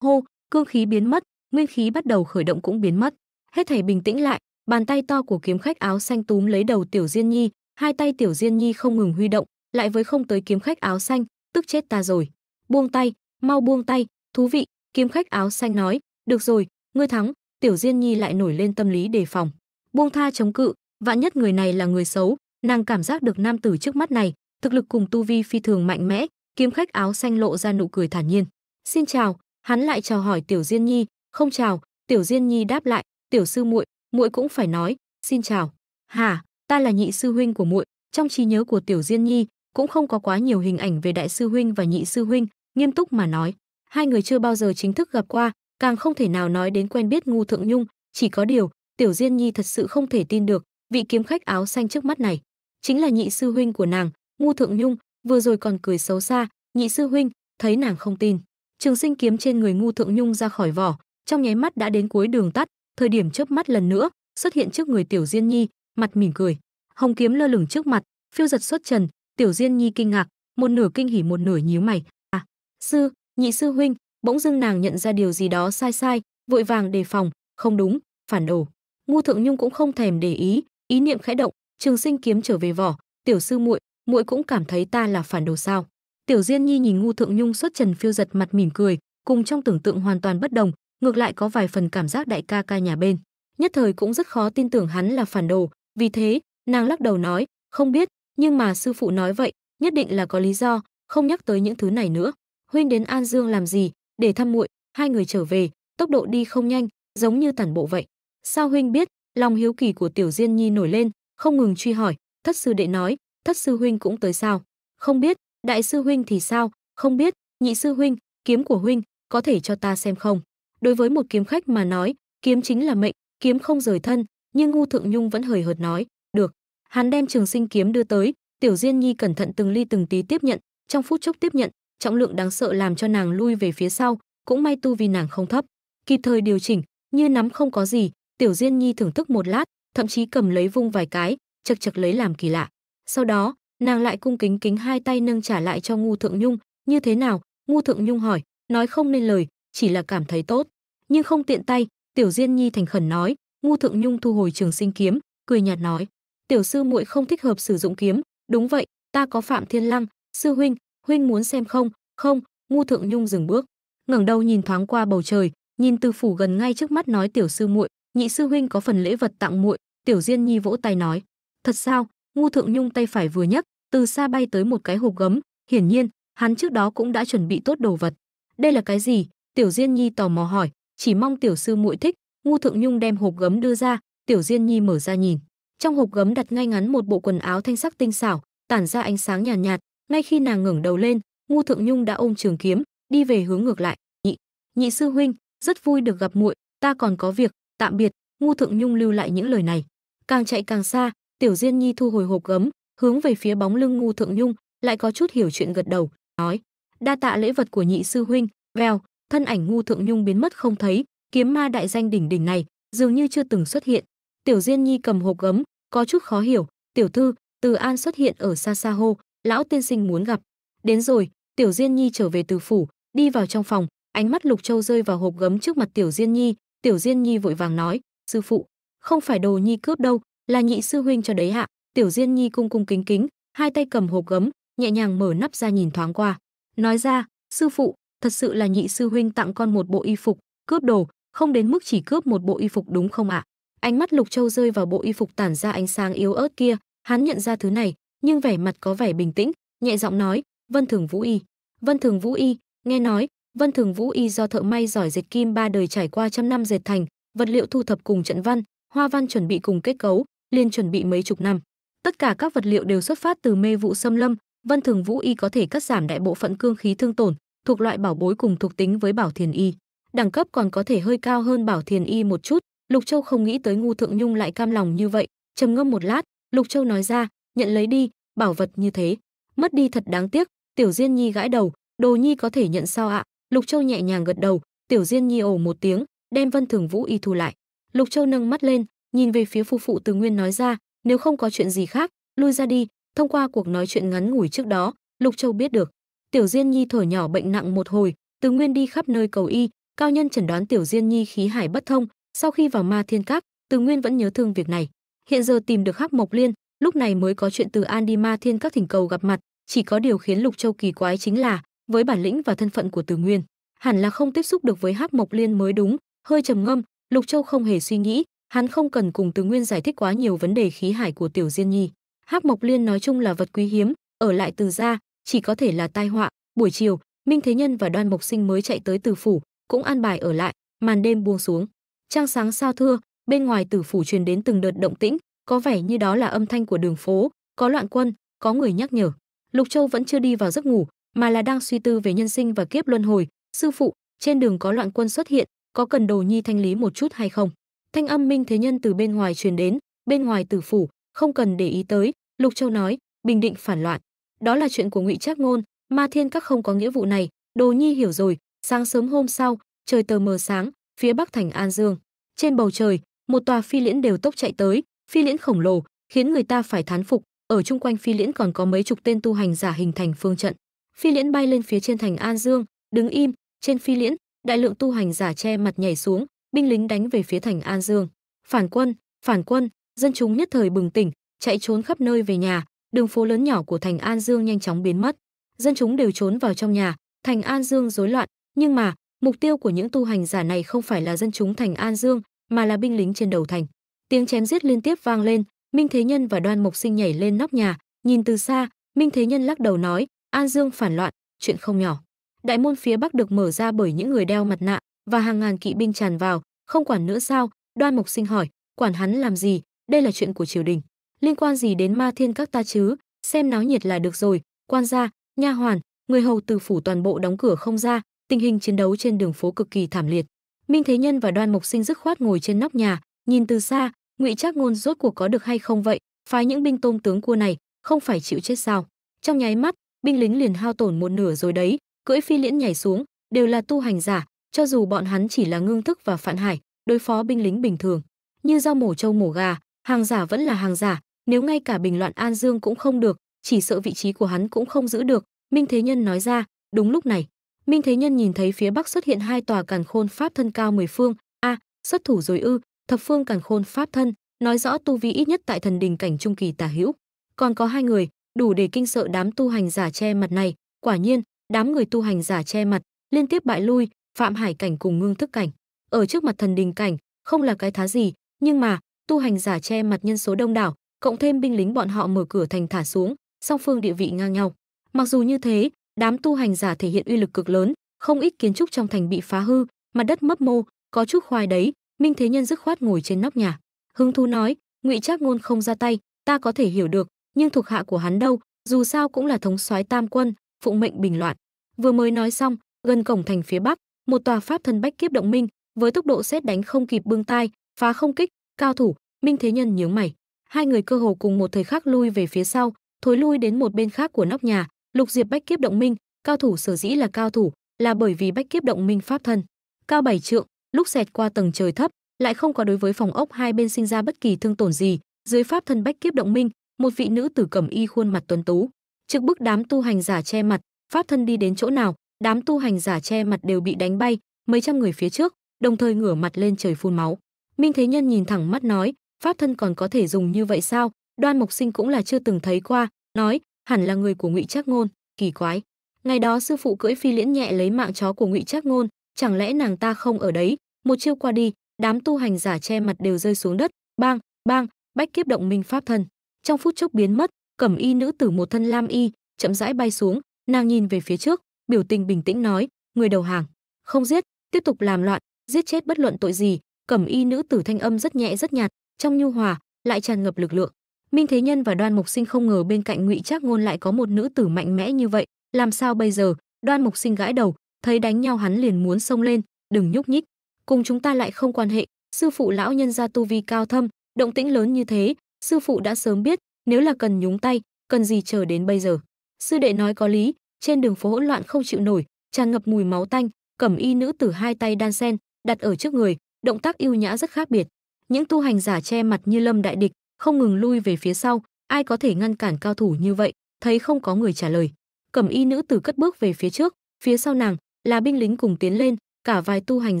hô, cương khí biến mất, nguyên khí bắt đầu khởi động cũng biến mất. Hết thảy bình tĩnh lại, bàn tay to của kiếm khách áo xanh túm lấy đầu Tiểu Diên Nhi, hai tay Tiểu Diên Nhi không ngừng huy động, lại với không tới kiếm khách áo xanh, tức chết ta rồi. Buông tay, mau buông tay, thú vị, kiếm khách áo xanh nói, được rồi, ngươi thắng, Tiểu Diên Nhi lại nổi lên tâm lý đề phòng. Buông tha chống cự, vạn nhất người này là người xấu, nàng cảm giác được nam tử trước mắt này, thực lực cùng tu vi phi thường mạnh mẽ, kiếm khách áo xanh lộ ra nụ cười thản nhiên. Xin chào, hắn lại chào hỏi Tiểu Diên Nhi, không chào tiểu diên nhi đáp lại tiểu sư muội muội cũng phải nói xin chào hả ta là nhị sư huynh của muội trong trí nhớ của tiểu diên nhi cũng không có quá nhiều hình ảnh về đại sư huynh và nhị sư huynh nghiêm túc mà nói hai người chưa bao giờ chính thức gặp qua càng không thể nào nói đến quen biết ngu thượng nhung chỉ có điều tiểu diên nhi thật sự không thể tin được vị kiếm khách áo xanh trước mắt này chính là nhị sư huynh của nàng ngu thượng nhung vừa rồi còn cười xấu xa nhị sư huynh thấy nàng không tin trường sinh kiếm trên người ngu thượng nhung ra khỏi vỏ trong nháy mắt đã đến cuối đường tắt thời điểm chớp mắt lần nữa xuất hiện trước người tiểu diên nhi mặt mỉm cười hồng kiếm lơ lửng trước mặt phiêu giật xuất trần tiểu diên nhi kinh ngạc một nửa kinh hỉ một nửa nhíu mày à sư nhị sư huynh bỗng dưng nàng nhận ra điều gì đó sai sai vội vàng đề phòng không đúng phản đồ ngu thượng nhung cũng không thèm để ý ý niệm khẽ động trường sinh kiếm trở về vỏ tiểu sư muội muội cũng cảm thấy ta là phản đồ sao tiểu diên nhi nhìn ngu thượng nhung xuất trần phiêu giật mặt mỉm cười cùng trong tưởng tượng hoàn toàn bất đồng ngược lại có vài phần cảm giác đại ca ca nhà bên. Nhất thời cũng rất khó tin tưởng hắn là phản đồ, vì thế, nàng lắc đầu nói, không biết, nhưng mà sư phụ nói vậy, nhất định là có lý do, không nhắc tới những thứ này nữa. Huynh đến An Dương làm gì, để thăm muội, hai người trở về, tốc độ đi không nhanh, giống như tản bộ vậy. Sao huynh biết? Lòng hiếu kỳ của Tiểu Diên Nhi nổi lên, không ngừng truy hỏi, thất sư đệ nói, thất sư huynh cũng tới sao? Không biết, đại sư huynh thì sao? Không biết, nhị sư huynh, kiếm của huynh, có thể cho ta xem không? Đối với một kiếm khách mà nói, kiếm chính là mệnh, kiếm không rời thân, nhưng Ngô Thượng Nhung vẫn hời hợt nói, "Được." Hắn đem Trường Sinh kiếm đưa tới, Tiểu Diên Nhi cẩn thận từng ly từng tí tiếp nhận, trong phút chốc tiếp nhận, trọng lượng đáng sợ làm cho nàng lui về phía sau, cũng may tu vi nàng không thấp, kịp thời điều chỉnh, như nắm không có gì, Tiểu Diên Nhi thưởng thức một lát, thậm chí cầm lấy vung vài cái, chật chật lấy làm kỳ lạ. Sau đó, nàng lại cung kính kính hai tay nâng trả lại cho Ngô Thượng Nhung, "Như thế nào?" Ngô Thượng Nhung hỏi, nói không nên lời, chỉ là cảm thấy tốt, nhưng không tiện tay, Tiểu Diên Nhi thành khẩn nói, Ngu Thượng Nhung thu hồi trường sinh kiếm, cười nhạt nói, tiểu sư muội không thích hợp sử dụng kiếm, đúng vậy, ta có Phạm Thiên Lăng, sư huynh, huynh muốn xem không? Không, Ngu Thượng Nhung dừng bước, ngẩng đầu nhìn thoáng qua bầu trời, nhìn Từ phủ gần ngay trước mắt nói tiểu sư muội, nhị sư huynh có phần lễ vật tặng muội, Tiểu Diên Nhi vỗ tay nói, thật sao? Ngu Thượng Nhung tay phải vừa nhấc, từ xa bay tới một cái hộp gấm, hiển nhiên, hắn trước đó cũng đã chuẩn bị tốt đồ vật. Đây là cái gì? Tiểu Diên Nhi tò mò hỏi, chỉ mong tiểu sư muội thích, Ngu Thượng Nhung đem hộp gấm đưa ra, Tiểu Diên Nhi mở ra nhìn. Trong hộp gấm đặt ngay ngắn một bộ quần áo thanh sắc tinh xảo, tản ra ánh sáng nhàn nhạt, nhạt, ngay khi nàng ngẩng đầu lên, Ngu Thượng Nhung đã ôm trường kiếm, đi về hướng ngược lại, "Nhị, nhị sư huynh, rất vui được gặp muội, ta còn có việc, tạm biệt." Ngu Thượng Nhung lưu lại những lời này. Càng chạy càng xa, Tiểu Diên Nhi thu hồi hộp gấm, hướng về phía bóng lưng Ngu Thượng Nhung, lại có chút hiểu chuyện gật đầu, nói: "Đa tạ lễ vật của nhị sư huynh." Vèo, thân ảnh ngu thượng nhung biến mất không thấy kiếm ma đại danh đỉnh đỉnh này dường như chưa từng xuất hiện tiểu diên nhi cầm hộp gấm có chút khó hiểu tiểu thư từ an xuất hiện ở xa xa hô lão tiên sinh muốn gặp đến rồi tiểu diên nhi trở về từ phủ đi vào trong phòng ánh mắt lục châu rơi vào hộp gấm trước mặt tiểu diên nhi tiểu diên nhi vội vàng nói sư phụ không phải đồ nhi cướp đâu là nhị sư huynh cho đấy hạ tiểu diên nhi cung cung kính kính hai tay cầm hộp gấm nhẹ nhàng mở nắp ra nhìn thoáng qua nói ra sư phụ thật sự là nhị sư huynh tặng con một bộ y phục, cướp đồ, không đến mức chỉ cướp một bộ y phục đúng không ạ? À? Ánh mắt Lục Châu rơi vào bộ y phục tản ra ánh sáng yếu ớt kia, hắn nhận ra thứ này, nhưng vẻ mặt có vẻ bình tĩnh, nhẹ giọng nói, "Vân Thường Vũ Y." Vân Thường Vũ Y, nghe nói, Vân Thường Vũ Y do thợ may giỏi dệt kim ba đời trải qua trăm năm dệt thành, vật liệu thu thập cùng trận văn, hoa văn chuẩn bị cùng kết cấu, liên chuẩn bị mấy chục năm. Tất cả các vật liệu đều xuất phát từ mê vụ xâm lâm, Vân Thường Vũ Y có thể cắt giảm đại bộ phận cương khí thương tổn, thuộc loại bảo bối cùng thuộc tính với bảo thiền y. Đẳng cấp còn có thể hơi cao hơn bảo thiền y một chút, Lục Châu không nghĩ tới Ngu Thượng Nhung lại cam lòng như vậy, trầm ngâm một lát, Lục Châu nói ra, nhận lấy đi, bảo vật như thế, mất đi thật đáng tiếc, Tiểu Diên Nhi gãi đầu, Đồ Nhi có thể nhận sao ạ? Lục Châu nhẹ nhàng gật đầu, Tiểu Diên Nhi ồ một tiếng, đem Vân Thường Vũ y thu lại. Lục Châu nâng mắt lên, nhìn về phía phu phụ Từ Nguyên nói ra, nếu không có chuyện gì khác, lui ra đi, thông qua cuộc nói chuyện ngắn ngủi trước đó, Lục Châu biết được, Tiểu Diên Nhi thở nhỏ bệnh nặng một hồi, Từ Nguyên đi khắp nơi cầu y, cao nhân chẩn đoán Tiểu Diên Nhi khí hải bất thông, sau khi vào Ma Thiên Các, Từ Nguyên vẫn nhớ thương việc này. Hiện giờ tìm được Hắc Mộc Liên, lúc này mới có chuyện Từ An đi Ma Thiên Các thỉnh cầu gặp mặt, chỉ có điều khiến Lục Châu kỳ quái chính là, với bản lĩnh và thân phận của Từ Nguyên, hẳn là không tiếp xúc được với Hắc Mộc Liên mới đúng, hơi trầm ngâm, Lục Châu không hề suy nghĩ, hắn không cần cùng Từ Nguyên giải thích quá nhiều vấn đề khí hải của Tiểu Diên Nhi. Hắc Mộc Liên nói chung là vật quý hiếm, ở lại Từ gia, chỉ có thể là tai họa buổi chiều minh thế nhân và đoan mộc sinh mới chạy tới tử phủ cũng an bài ở lại màn đêm buông xuống trăng sáng sao thưa bên ngoài tử phủ truyền đến từng đợt động tĩnh có vẻ như đó là âm thanh của đường phố có loạn quân có người nhắc nhở lục châu vẫn chưa đi vào giấc ngủ mà là đang suy tư về nhân sinh và kiếp luân hồi sư phụ trên đường có loạn quân xuất hiện có cần đồ nhi thanh lý một chút hay không thanh âm minh thế nhân từ bên ngoài truyền đến bên ngoài tử phủ không cần để ý tới lục châu nói bình định phản loạn đó là chuyện của ngụy trác ngôn ma thiên các không có nghĩa vụ này đồ nhi hiểu rồi sáng sớm hôm sau trời tờ mờ sáng phía bắc thành an dương trên bầu trời một tòa phi liễn đều tốc chạy tới phi liễn khổng lồ khiến người ta phải thán phục ở chung quanh phi liễn còn có mấy chục tên tu hành giả hình thành phương trận phi liễn bay lên phía trên thành an dương đứng im trên phi liễn đại lượng tu hành giả che mặt nhảy xuống binh lính đánh về phía thành an dương phản quân phản quân dân chúng nhất thời bừng tỉnh chạy trốn khắp nơi về nhà đường phố lớn nhỏ của thành An Dương nhanh chóng biến mất. Dân chúng đều trốn vào trong nhà, thành An Dương rối loạn, nhưng mà, mục tiêu của những tu hành giả này không phải là dân chúng thành An Dương, mà là binh lính trên đầu thành. Tiếng chém giết liên tiếp vang lên, Minh Thế Nhân và Đoan Mộc Sinh nhảy lên nóc nhà, nhìn từ xa, Minh Thế Nhân lắc đầu nói, An Dương phản loạn, chuyện không nhỏ. Đại môn phía bắc được mở ra bởi những người đeo mặt nạ và hàng ngàn kỵ binh tràn vào, không quản nữa sao? Đoan Mộc Sinh hỏi, quản hắn làm gì? Đây là chuyện của triều đình liên quan gì đến ma thiên các ta chứ, xem náo nhiệt là được rồi, quan gia, nha hoàn, người hầu từ phủ toàn bộ đóng cửa không ra, tình hình chiến đấu trên đường phố cực kỳ thảm liệt. Minh Thế Nhân và Đoan mục Sinh dứt khoát ngồi trên nóc nhà, nhìn từ xa, Ngụy Trác Ngôn rốt cuộc có được hay không vậy, phái những binh tôm tướng cua này, không phải chịu chết sao? Trong nháy mắt, binh lính liền hao tổn một nửa rồi đấy, cưỡi phi liễn nhảy xuống, đều là tu hành giả, cho dù bọn hắn chỉ là ngưng thức và phản hải, đối phó binh lính bình thường, như dao mổ trâu mổ gà, hàng giả vẫn là hàng giả, nếu ngay cả bình loạn An Dương cũng không được, chỉ sợ vị trí của hắn cũng không giữ được, Minh Thế Nhân nói ra, đúng lúc này, Minh Thế Nhân nhìn thấy phía bắc xuất hiện hai tòa càn khôn pháp thân cao mười phương, a, xuất thủ rồi ư, thập phương càn khôn pháp thân, nói rõ tu vi ít nhất tại thần đình cảnh trung kỳ tà hữu. Còn có hai người, đủ để kinh sợ đám tu hành giả che mặt này, quả nhiên, đám người tu hành giả che mặt liên tiếp bại lui, Phạm Hải cảnh cùng Ngưng Thức cảnh. Ở trước mặt thần đình cảnh, không là cái thá gì, nhưng mà, tu hành giả che mặt nhân số đông đảo, cộng thêm binh lính bọn họ mở cửa thành thả xuống, song phương địa vị ngang nhau. Mặc dù như thế, đám tu hành giả thể hiện uy lực cực lớn, không ít kiến trúc trong thành bị phá hư, mặt đất mấp mô, có chút khoai đấy, Minh Thế Nhân dứt khoát ngồi trên nóc nhà. Hứng thú nói, Ngụy Trác ngôn không ra tay, ta có thể hiểu được, nhưng thuộc hạ của hắn đâu, dù sao cũng là thống soái tam quân, phụng mệnh bình loạn. Vừa mới nói xong, gần cổng thành phía bắc, một tòa pháp thân bách kiếp động minh, với tốc độ xét đánh không kịp bưng tai, phá không kích, cao thủ, Minh Thế Nhân nhướng mày hai người cơ hồ cùng một thời khắc lui về phía sau, thối lui đến một bên khác của nóc nhà, Lục Diệp Bách Kiếp Động Minh, cao thủ sở dĩ là cao thủ, là bởi vì Bách Kiếp Động Minh pháp thân. Cao bảy trượng, lúc xẹt qua tầng trời thấp, lại không có đối với phòng ốc hai bên sinh ra bất kỳ thương tổn gì, dưới pháp thân Bách Kiếp Động Minh, một vị nữ tử cẩm y khuôn mặt tuấn tú, trực bức đám tu hành giả che mặt, pháp thân đi đến chỗ nào, đám tu hành giả che mặt đều bị đánh bay, mấy trăm người phía trước, đồng thời ngửa mặt lên trời phun máu. Minh Thế Nhân nhìn thẳng mắt nói, pháp thân còn có thể dùng như vậy sao đoan mộc sinh cũng là chưa từng thấy qua nói hẳn là người của ngụy trác ngôn kỳ quái ngày đó sư phụ cưỡi phi liễn nhẹ lấy mạng chó của ngụy trác ngôn chẳng lẽ nàng ta không ở đấy một chiêu qua đi đám tu hành giả che mặt đều rơi xuống đất bang bang bách kiếp động minh pháp thân trong phút chốc biến mất cẩm y nữ tử một thân lam y chậm rãi bay xuống nàng nhìn về phía trước biểu tình bình tĩnh nói người đầu hàng không giết tiếp tục làm loạn giết chết bất luận tội gì cẩm y nữ tử thanh âm rất nhẹ rất nhạt trong nhu hòa lại tràn ngập lực lượng minh thế nhân và đoan mục sinh không ngờ bên cạnh ngụy trác ngôn lại có một nữ tử mạnh mẽ như vậy làm sao bây giờ đoan mục sinh gãi đầu thấy đánh nhau hắn liền muốn xông lên đừng nhúc nhích cùng chúng ta lại không quan hệ sư phụ lão nhân gia tu vi cao thâm động tĩnh lớn như thế sư phụ đã sớm biết nếu là cần nhúng tay cần gì chờ đến bây giờ sư đệ nói có lý trên đường phố hỗn loạn không chịu nổi tràn ngập mùi máu tanh cẩm y nữ tử hai tay đan sen đặt ở trước người động tác yêu nhã rất khác biệt những tu hành giả che mặt như lâm đại địch, không ngừng lui về phía sau, ai có thể ngăn cản cao thủ như vậy, thấy không có người trả lời. Cẩm y nữ tử cất bước về phía trước, phía sau nàng là binh lính cùng tiến lên, cả vài tu hành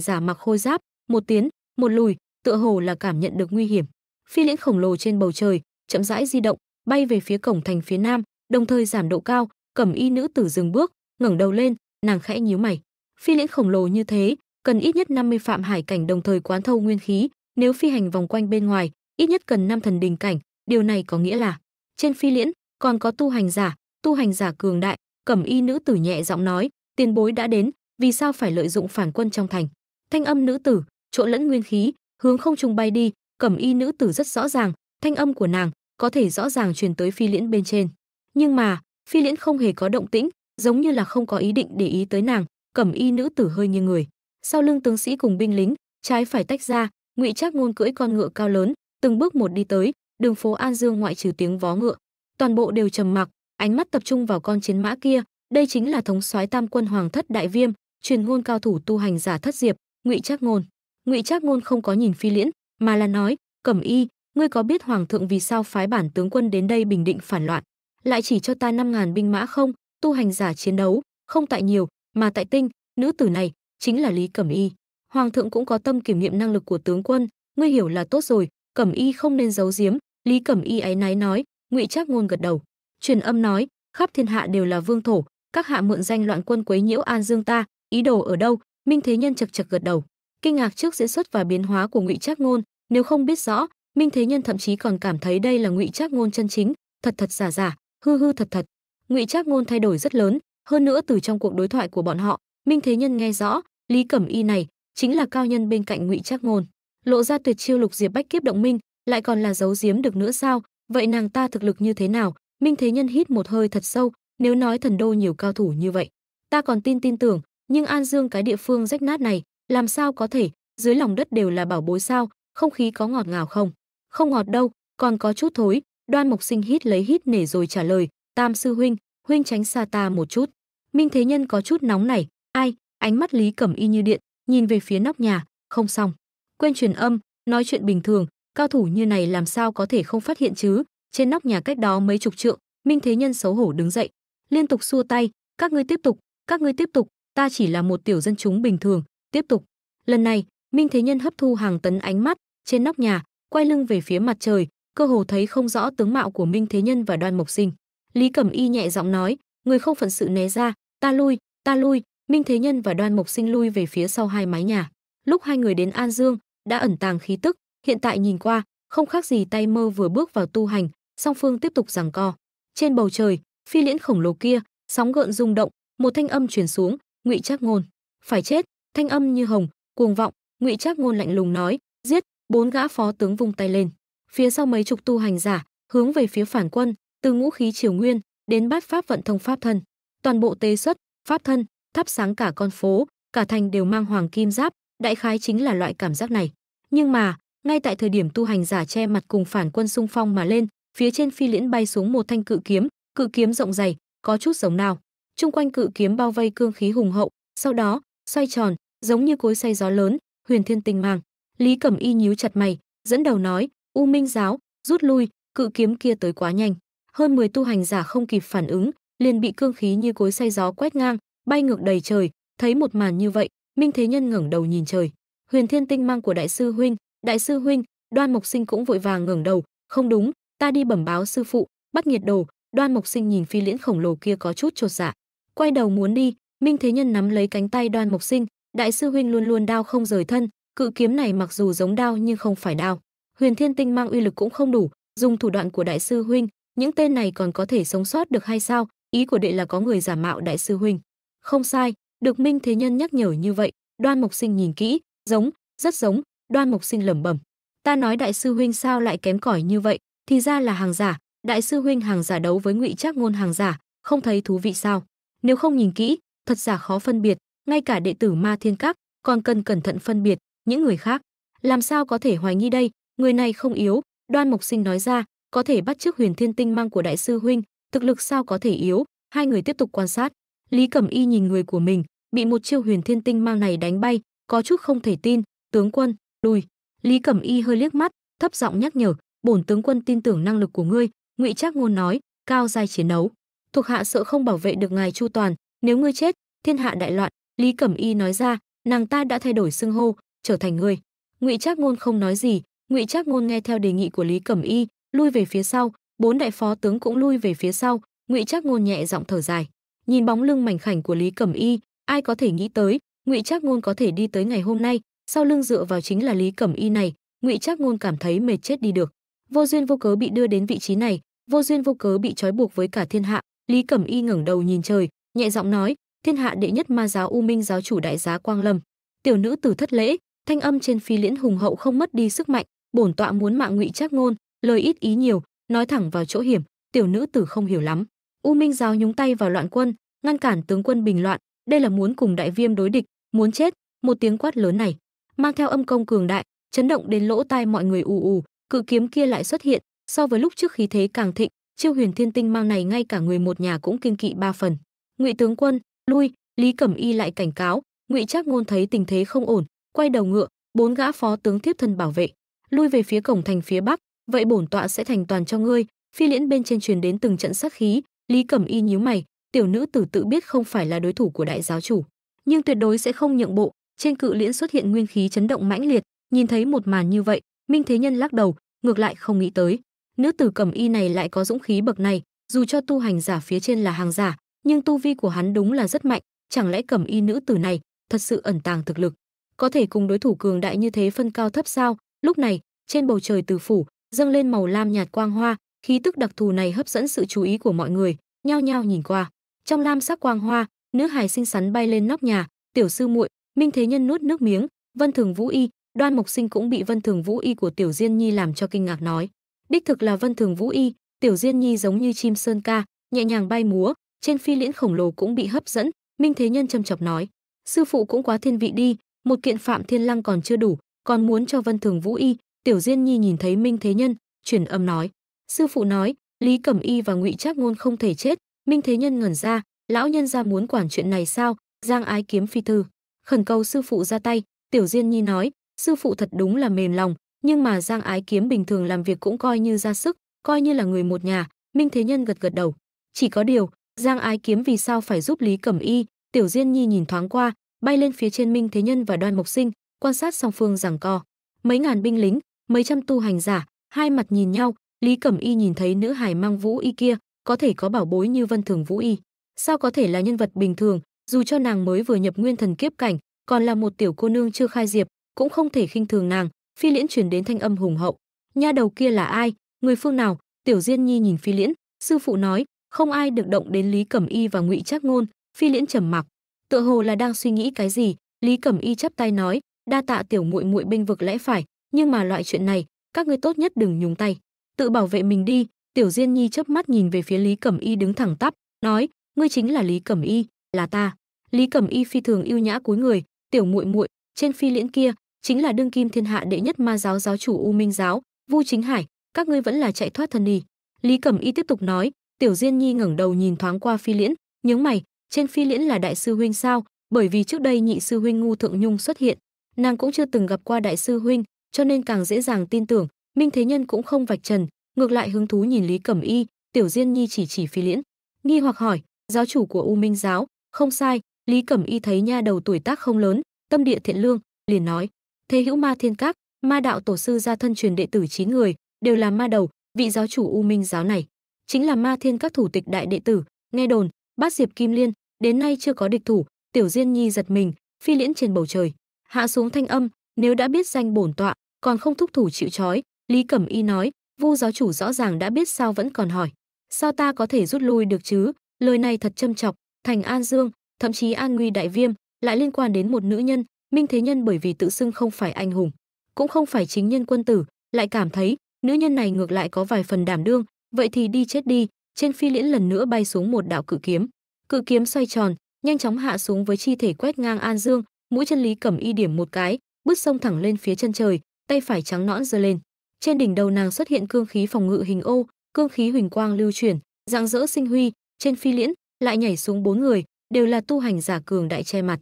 giả mặc khôi giáp, một tiến, một lùi, tựa hồ là cảm nhận được nguy hiểm. Phi liễn khổng lồ trên bầu trời, chậm rãi di động, bay về phía cổng thành phía nam, đồng thời giảm độ cao, Cẩm y nữ tử dừng bước, ngẩng đầu lên, nàng khẽ nhíu mày. Phi liễn khổng lồ như thế, cần ít nhất 50 phạm hải cảnh đồng thời quán thâu nguyên khí, nếu phi hành vòng quanh bên ngoài, ít nhất cần năm thần đình cảnh, điều này có nghĩa là trên phi liễn còn có tu hành giả, tu hành giả cường đại, Cẩm Y nữ tử nhẹ giọng nói, tiền bối đã đến, vì sao phải lợi dụng phản quân trong thành? Thanh âm nữ tử trộn lẫn nguyên khí, hướng không trung bay đi, Cẩm Y nữ tử rất rõ ràng, thanh âm của nàng có thể rõ ràng truyền tới phi liễn bên trên. Nhưng mà, phi liễn không hề có động tĩnh, giống như là không có ý định để ý tới nàng, Cẩm Y nữ tử hơi nghiêng người. Sau lưng tướng sĩ cùng binh lính, trái phải tách ra, ngụy trác ngôn cưỡi con ngựa cao lớn từng bước một đi tới đường phố an dương ngoại trừ tiếng vó ngựa toàn bộ đều trầm mặc ánh mắt tập trung vào con chiến mã kia đây chính là thống soái tam quân hoàng thất đại viêm truyền ngôn cao thủ tu hành giả thất diệp ngụy trác ngôn ngụy trác ngôn không có nhìn phi liễn mà là nói cẩm y ngươi có biết hoàng thượng vì sao phái bản tướng quân đến đây bình định phản loạn lại chỉ cho ta năm ngàn binh mã không tu hành giả chiến đấu không tại nhiều mà tại tinh nữ tử này chính là lý cẩm y Hoàng thượng cũng có tâm kiểm nghiệm năng lực của tướng quân, ngươi hiểu là tốt rồi, Cẩm Y không nên giấu giếm, Lý Cẩm Y ấy náy nói, Ngụy Trác ngôn gật đầu. Truyền âm nói, khắp thiên hạ đều là vương thổ, các hạ mượn danh loạn quân quấy nhiễu An Dương ta, ý đồ ở đâu? Minh Thế Nhân chật chật gật đầu. Kinh ngạc trước diễn xuất và biến hóa của Ngụy Trác ngôn, nếu không biết rõ, Minh Thế Nhân thậm chí còn cảm thấy đây là Ngụy Trác ngôn chân chính, thật thật giả giả, hư hư thật thật. Ngụy Trác ngôn thay đổi rất lớn, hơn nữa từ trong cuộc đối thoại của bọn họ, Minh Thế Nhân nghe rõ, Lý Cẩm Y này chính là cao nhân bên cạnh ngụy trác ngôn lộ ra tuyệt chiêu lục diệp bách kiếp động minh lại còn là giấu giếm được nữa sao vậy nàng ta thực lực như thế nào minh thế nhân hít một hơi thật sâu nếu nói thần đô nhiều cao thủ như vậy ta còn tin tin tưởng nhưng an dương cái địa phương rách nát này làm sao có thể dưới lòng đất đều là bảo bối sao không khí có ngọt ngào không không ngọt đâu còn có chút thối đoan mộc sinh hít lấy hít nể rồi trả lời tam sư huynh huynh tránh xa ta một chút minh thế nhân có chút nóng này ai ánh mắt lý cẩm y như điện nhìn về phía nóc nhà, không xong. Quên truyền âm, nói chuyện bình thường, cao thủ như này làm sao có thể không phát hiện chứ? Trên nóc nhà cách đó mấy chục trượng, Minh Thế Nhân xấu hổ đứng dậy, liên tục xua tay, các ngươi tiếp tục, các ngươi tiếp tục, ta chỉ là một tiểu dân chúng bình thường, tiếp tục. Lần này, Minh Thế Nhân hấp thu hàng tấn ánh mắt trên nóc nhà, quay lưng về phía mặt trời, cơ hồ thấy không rõ tướng mạo của Minh Thế Nhân và Đoan Mộc Sinh. Lý Cẩm Y nhẹ giọng nói, người không phận sự né ra, ta lui, ta lui, Minh Thế Nhân và Đoan Mộc Sinh lui về phía sau hai mái nhà. Lúc hai người đến An Dương, đã ẩn tàng khí tức, hiện tại nhìn qua, không khác gì tay mơ vừa bước vào tu hành, song phương tiếp tục giằng co. Trên bầu trời, phi liễn khổng lồ kia, sóng gợn rung động, một thanh âm truyền xuống, Ngụy Trác Ngôn, "Phải chết." Thanh âm như hồng, cuồng vọng, Ngụy Trác Ngôn lạnh lùng nói, "Giết!" Bốn gã phó tướng vung tay lên. Phía sau mấy chục tu hành giả, hướng về phía phản quân, từ ngũ khí triều nguyên đến bát pháp vận thông pháp thân, toàn bộ tế xuất, pháp thân, thắp sáng cả con phố, cả thành đều mang hoàng kim giáp, đại khái chính là loại cảm giác này. Nhưng mà, ngay tại thời điểm tu hành giả che mặt cùng phản quân xung phong mà lên, phía trên phi liễn bay xuống một thanh cự kiếm, cự kiếm rộng dày, có chút giống nào. Trung quanh cự kiếm bao vây cương khí hùng hậu, sau đó, xoay tròn, giống như cối xay gió lớn, huyền thiên tinh mang. Lý Cẩm Y nhíu chặt mày, dẫn đầu nói, "U Minh giáo, rút lui, cự kiếm kia tới quá nhanh." Hơn 10 tu hành giả không kịp phản ứng, liền bị cương khí như cối xay gió quét ngang, bay ngược đầy trời, thấy một màn như vậy, Minh Thế Nhân ngẩng đầu nhìn trời. Huyền Thiên Tinh mang của đại sư huynh, đại sư huynh, Đoan Mộc Sinh cũng vội vàng ngẩng đầu, không đúng, ta đi bẩm báo sư phụ, bắt nhiệt đồ, Đoan Mộc Sinh nhìn phi liễn khổng lồ kia có chút chột dạ, quay đầu muốn đi, Minh Thế Nhân nắm lấy cánh tay Đoan Mộc Sinh, đại sư huynh luôn luôn đao không rời thân, cự kiếm này mặc dù giống đao nhưng không phải đao. Huyền Thiên Tinh mang uy lực cũng không đủ, dùng thủ đoạn của đại sư huynh, những tên này còn có thể sống sót được hay sao? Ý của đệ là có người giả mạo đại sư huynh. Không sai, được Minh Thế Nhân nhắc nhở như vậy, Đoan Mộc Sinh nhìn kỹ, giống, rất giống, Đoan Mộc Sinh lẩm bẩm. Ta nói đại sư huynh sao lại kém cỏi như vậy, thì ra là hàng giả, đại sư huynh hàng giả đấu với ngụy Trác ngôn hàng giả, không thấy thú vị sao? Nếu không nhìn kỹ, thật giả khó phân biệt, ngay cả đệ tử Ma Thiên Các còn cần cẩn thận phân biệt, những người khác làm sao có thể hoài nghi đây, người này không yếu, Đoan Mộc Sinh nói ra, có thể bắt chước Huyền Thiên Tinh mang của đại sư huynh, thực lực sao có thể yếu, hai người tiếp tục quan sát. Lý Cẩm Y nhìn người của mình, bị một chiêu huyền thiên tinh mang này đánh bay, có chút không thể tin, tướng quân, lùi. Lý Cẩm Y hơi liếc mắt, thấp giọng nhắc nhở, bổn tướng quân tin tưởng năng lực của ngươi, Ngụy Trác Ngôn nói, cao giai chiến đấu, thuộc hạ sợ không bảo vệ được ngài Chu Toàn, nếu ngươi chết, thiên hạ đại loạn, Lý Cẩm Y nói ra, nàng ta đã thay đổi xưng hô, trở thành ngươi. Ngụy Trác Ngôn không nói gì, Ngụy Trác Ngôn nghe theo đề nghị của Lý Cẩm Y, lui về phía sau, bốn đại phó tướng cũng lui về phía sau, Ngụy Trác Ngôn nhẹ giọng thở dài nhìn bóng lưng mảnh khảnh của lý cẩm y ai có thể nghĩ tới ngụy trác ngôn có thể đi tới ngày hôm nay sau lưng dựa vào chính là lý cẩm y này ngụy trác ngôn cảm thấy mệt chết đi được vô duyên vô cớ bị đưa đến vị trí này vô duyên vô cớ bị trói buộc với cả thiên hạ lý cẩm y ngẩng đầu nhìn trời nhẹ giọng nói thiên hạ đệ nhất ma giáo u minh giáo chủ đại giá quang lâm tiểu nữ tử thất lễ thanh âm trên phi liễn hùng hậu không mất đi sức mạnh bổn tọa muốn mạng ngụy trác ngôn lời ít ý nhiều nói thẳng vào chỗ hiểm tiểu nữ tử không hiểu lắm U Minh giáo nhúng tay vào loạn quân, ngăn cản tướng quân bình loạn, đây là muốn cùng đại viêm đối địch, muốn chết, một tiếng quát lớn này, mang theo âm công cường đại, chấn động đến lỗ tai mọi người ù ù, cự kiếm kia lại xuất hiện, so với lúc trước khí thế càng thịnh, chiêu huyền thiên tinh mang này ngay cả người một nhà cũng kiên kỵ ba phần. Ngụy tướng quân, lui, Lý Cẩm Y lại cảnh cáo, Ngụy Trác ngôn thấy tình thế không ổn, quay đầu ngựa, bốn gã phó tướng tiếp thân bảo vệ, lui về phía cổng thành phía bắc, vậy bổn tọa sẽ thành toàn cho ngươi, phi liễn bên trên truyền đến từng trận sát khí, Lý Cẩm Y nhíu mày, tiểu nữ tử tự biết không phải là đối thủ của đại giáo chủ, nhưng tuyệt đối sẽ không nhượng bộ. Trên cự liễn xuất hiện nguyên khí chấn động mãnh liệt, nhìn thấy một màn như vậy, Minh Thế Nhân lắc đầu, ngược lại không nghĩ tới, nữ tử Cẩm Y này lại có dũng khí bậc này, dù cho tu hành giả phía trên là hàng giả, nhưng tu vi của hắn đúng là rất mạnh, chẳng lẽ Cẩm Y nữ tử này thật sự ẩn tàng thực lực, có thể cùng đối thủ cường đại như thế phân cao thấp sao? Lúc này, trên bầu trời từ phủ dâng lên màu lam nhạt quang hoa, khí tức đặc thù này hấp dẫn sự chú ý của mọi người nhao nhao nhìn qua trong lam sắc quang hoa nữ hài xinh xắn bay lên nóc nhà tiểu sư muội minh thế nhân nuốt nước miếng vân thường vũ y đoan mộc sinh cũng bị vân thường vũ y của tiểu diên nhi làm cho kinh ngạc nói đích thực là vân thường vũ y tiểu diên nhi giống như chim sơn ca nhẹ nhàng bay múa trên phi liễn khổng lồ cũng bị hấp dẫn minh thế nhân châm chọc nói sư phụ cũng quá thiên vị đi một kiện phạm thiên lăng còn chưa đủ còn muốn cho vân thường vũ y tiểu diên nhi nhìn thấy minh thế nhân truyền âm nói Sư phụ nói, Lý Cẩm Y và Ngụy Trác Ngôn không thể chết, Minh Thế Nhân ngẩn ra, lão nhân gia muốn quản chuyện này sao? Giang Ái Kiếm phi thư, khẩn cầu sư phụ ra tay, Tiểu Diên Nhi nói, sư phụ thật đúng là mềm lòng, nhưng mà Giang Ái Kiếm bình thường làm việc cũng coi như ra sức, coi như là người một nhà, Minh Thế Nhân gật gật đầu. Chỉ có điều, Giang Ái Kiếm vì sao phải giúp Lý Cẩm Y, Tiểu Diên Nhi nhìn thoáng qua, bay lên phía trên Minh Thế Nhân và Đoan Mộc Sinh, quan sát song phương giằng co. Mấy ngàn binh lính, mấy trăm tu hành giả, hai mặt nhìn nhau, Lý Cẩm Y nhìn thấy nữ hài mang Vũ Y kia, có thể có bảo bối như Vân Thường Vũ Y, sao có thể là nhân vật bình thường, dù cho nàng mới vừa nhập nguyên thần kiếp cảnh, còn là một tiểu cô nương chưa khai diệp, cũng không thể khinh thường nàng, Phi Liễn truyền đến thanh âm hùng hậu, nha đầu kia là ai, người phương nào? Tiểu Diên Nhi nhìn Phi Liễn, sư phụ nói, không ai được động đến Lý Cẩm Y và Ngụy Trác Ngôn, Phi Liễn trầm mặc, tựa hồ là đang suy nghĩ cái gì, Lý Cẩm Y chắp tay nói, đa tạ tiểu muội muội binh vực lẽ phải, nhưng mà loại chuyện này, các ngươi tốt nhất đừng nhúng tay tự bảo vệ mình đi tiểu diên nhi chớp mắt nhìn về phía lý cẩm y đứng thẳng tắp nói ngươi chính là lý cẩm y là ta lý cẩm y phi thường yêu nhã cúi người tiểu muội muội trên phi liễn kia chính là đương kim thiên hạ đệ nhất ma giáo giáo chủ u minh giáo vu chính hải các ngươi vẫn là chạy thoát thân đi lý cẩm y tiếp tục nói tiểu diên nhi ngẩng đầu nhìn thoáng qua phi liễn nhướng mày trên phi liễn là đại sư huynh sao bởi vì trước đây nhị sư huynh ngu thượng nhung xuất hiện nàng cũng chưa từng gặp qua đại sư huynh cho nên càng dễ dàng tin tưởng Minh Thế Nhân cũng không vạch trần, ngược lại hứng thú nhìn Lý Cẩm Y, Tiểu Diên Nhi chỉ chỉ Phi Liễn, nghi hoặc hỏi, giáo chủ của U Minh giáo, không sai, Lý Cẩm Y thấy nha đầu tuổi tác không lớn, tâm địa thiện lương, liền nói, thế hữu ma thiên các, ma đạo tổ sư gia thân truyền đệ tử 9 người, đều là ma đầu, vị giáo chủ U Minh giáo này, chính là ma thiên các thủ tịch đại đệ tử, nghe đồn, bát diệp kim liên, đến nay chưa có địch thủ, Tiểu Diên Nhi giật mình, phi liễn trên bầu trời, hạ xuống thanh âm, nếu đã biết danh bổn tọa, còn không thúc thủ chịu trói, Lý Cẩm Y nói, Vu giáo chủ rõ ràng đã biết sao vẫn còn hỏi, sao ta có thể rút lui được chứ? Lời này thật châm chọc, Thành An Dương, thậm chí An Nguy Đại Viêm lại liên quan đến một nữ nhân, Minh Thế Nhân bởi vì tự xưng không phải anh hùng, cũng không phải chính nhân quân tử, lại cảm thấy nữ nhân này ngược lại có vài phần đảm đương, vậy thì đi chết đi, trên phi liễn lần nữa bay xuống một đạo cự kiếm. Cự kiếm xoay tròn, nhanh chóng hạ xuống với chi thể quét ngang An Dương, mũi chân Lý Cẩm Y điểm một cái, bước sông thẳng lên phía chân trời, tay phải trắng nõn giơ lên trên đỉnh đầu nàng xuất hiện cương khí phòng ngự hình ô, cương khí huỳnh quang lưu chuyển, dạng dỡ sinh huy, trên phi liễn lại nhảy xuống bốn người, đều là tu hành giả cường đại che mặt.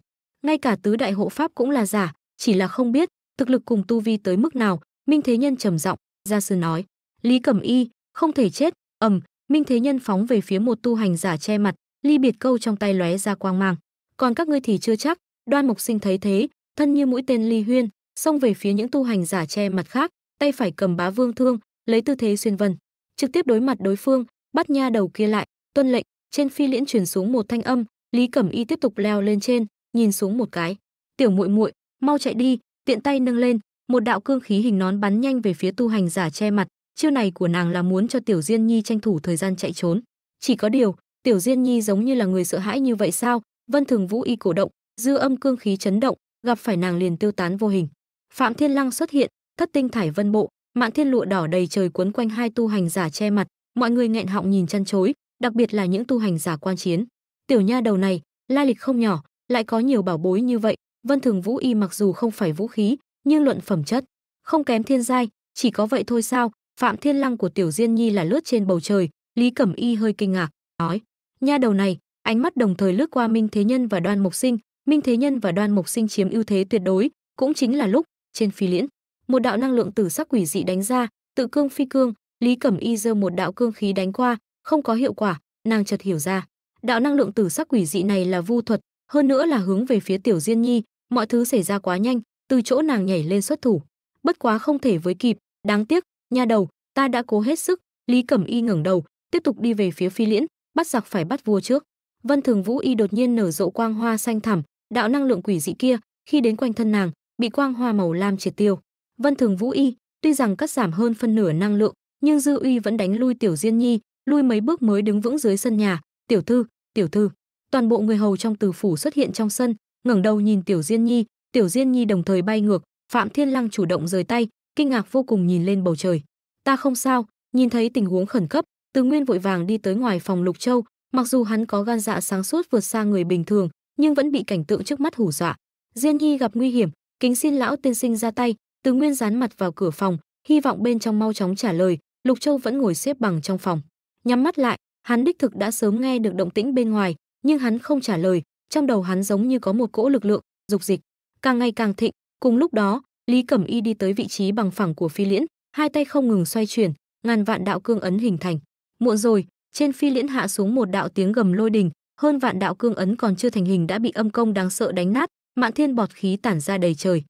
Ngay cả tứ đại hộ pháp cũng là giả, chỉ là không biết thực lực cùng tu vi tới mức nào, Minh Thế Nhân trầm giọng, gia sư nói, Lý Cẩm Y, không thể chết, ầm, Minh Thế Nhân phóng về phía một tu hành giả che mặt, ly biệt câu trong tay lóe ra quang mang. Còn các ngươi thì chưa chắc, Đoan Mộc Sinh thấy thế, thân như mũi tên ly huyên, xông về phía những tu hành giả che mặt khác, tay phải cầm bá vương thương, lấy tư thế xuyên vân, trực tiếp đối mặt đối phương, bắt nha đầu kia lại, tuân lệnh, trên phi liễn truyền xuống một thanh âm, Lý Cẩm Y tiếp tục leo lên trên, nhìn xuống một cái. Tiểu muội muội, mau chạy đi, tiện tay nâng lên, một đạo cương khí hình nón bắn nhanh về phía tu hành giả che mặt, chiêu này của nàng là muốn cho Tiểu Diên Nhi tranh thủ thời gian chạy trốn. Chỉ có điều, Tiểu Diên Nhi giống như là người sợ hãi như vậy sao? Vân Thường Vũ y cổ động, dư âm cương khí chấn động, gặp phải nàng liền tiêu tán vô hình. Phạm Thiên Lăng xuất hiện, thất tinh thải vân bộ, mạng thiên lụa đỏ đầy trời cuốn quanh hai tu hành giả che mặt, mọi người nghẹn họng nhìn chăn chối, đặc biệt là những tu hành giả quan chiến. Tiểu nha đầu này, lai lịch không nhỏ, lại có nhiều bảo bối như vậy, Vân Thường Vũ Y mặc dù không phải vũ khí, nhưng luận phẩm chất, không kém thiên giai, chỉ có vậy thôi sao? Phạm Thiên Lăng của Tiểu Diên Nhi là lướt trên bầu trời, Lý Cẩm Y hơi kinh ngạc, nói: "Nha đầu này, ánh mắt đồng thời lướt qua Minh Thế Nhân và Đoan mục Sinh, Minh Thế Nhân và Đoan mục Sinh chiếm ưu thế tuyệt đối, cũng chính là lúc trên phi liễn, một đạo năng lượng tử sắc quỷ dị đánh ra, tự cương phi cương, Lý Cẩm Y giơ một đạo cương khí đánh qua, không có hiệu quả, nàng chợt hiểu ra. Đạo năng lượng tử sắc quỷ dị này là vu thuật, hơn nữa là hướng về phía Tiểu Diên Nhi, mọi thứ xảy ra quá nhanh, từ chỗ nàng nhảy lên xuất thủ, bất quá không thể với kịp, đáng tiếc, nha đầu, ta đã cố hết sức, Lý Cẩm Y ngẩng đầu, tiếp tục đi về phía Phi Liễn, bắt giặc phải bắt vua trước. Vân Thường Vũ Y đột nhiên nở rộ quang hoa xanh thẳm, đạo năng lượng quỷ dị kia, khi đến quanh thân nàng, bị quang hoa màu lam triệt tiêu. Vân Thường Vũ Y, tuy rằng cắt giảm hơn phân nửa năng lượng, nhưng Dư Uy vẫn đánh lui Tiểu Diên Nhi, lui mấy bước mới đứng vững dưới sân nhà, "Tiểu thư, tiểu thư." Toàn bộ người hầu trong từ phủ xuất hiện trong sân, ngẩng đầu nhìn Tiểu Diên Nhi, Tiểu Diên Nhi đồng thời bay ngược, Phạm Thiên Lăng chủ động rời tay, kinh ngạc vô cùng nhìn lên bầu trời. "Ta không sao." Nhìn thấy tình huống khẩn cấp, Từ Nguyên vội vàng đi tới ngoài phòng Lục Châu, mặc dù hắn có gan dạ sáng suốt vượt xa người bình thường, nhưng vẫn bị cảnh tượng trước mắt hù dọa. Diên Nhi gặp nguy hiểm, kính xin lão tiên sinh ra tay, từ Nguyên dán mặt vào cửa phòng, hy vọng bên trong mau chóng trả lời, Lục Châu vẫn ngồi xếp bằng trong phòng. Nhắm mắt lại, hắn đích thực đã sớm nghe được động tĩnh bên ngoài, nhưng hắn không trả lời, trong đầu hắn giống như có một cỗ lực lượng, dục dịch, càng ngày càng thịnh, cùng lúc đó, Lý Cẩm Y đi tới vị trí bằng phẳng của phi liễn, hai tay không ngừng xoay chuyển, ngàn vạn đạo cương ấn hình thành. Muộn rồi, trên phi liễn hạ xuống một đạo tiếng gầm lôi đình, hơn vạn đạo cương ấn còn chưa thành hình đã bị âm công đáng sợ đánh nát, mạn thiên bọt khí tản ra đầy trời.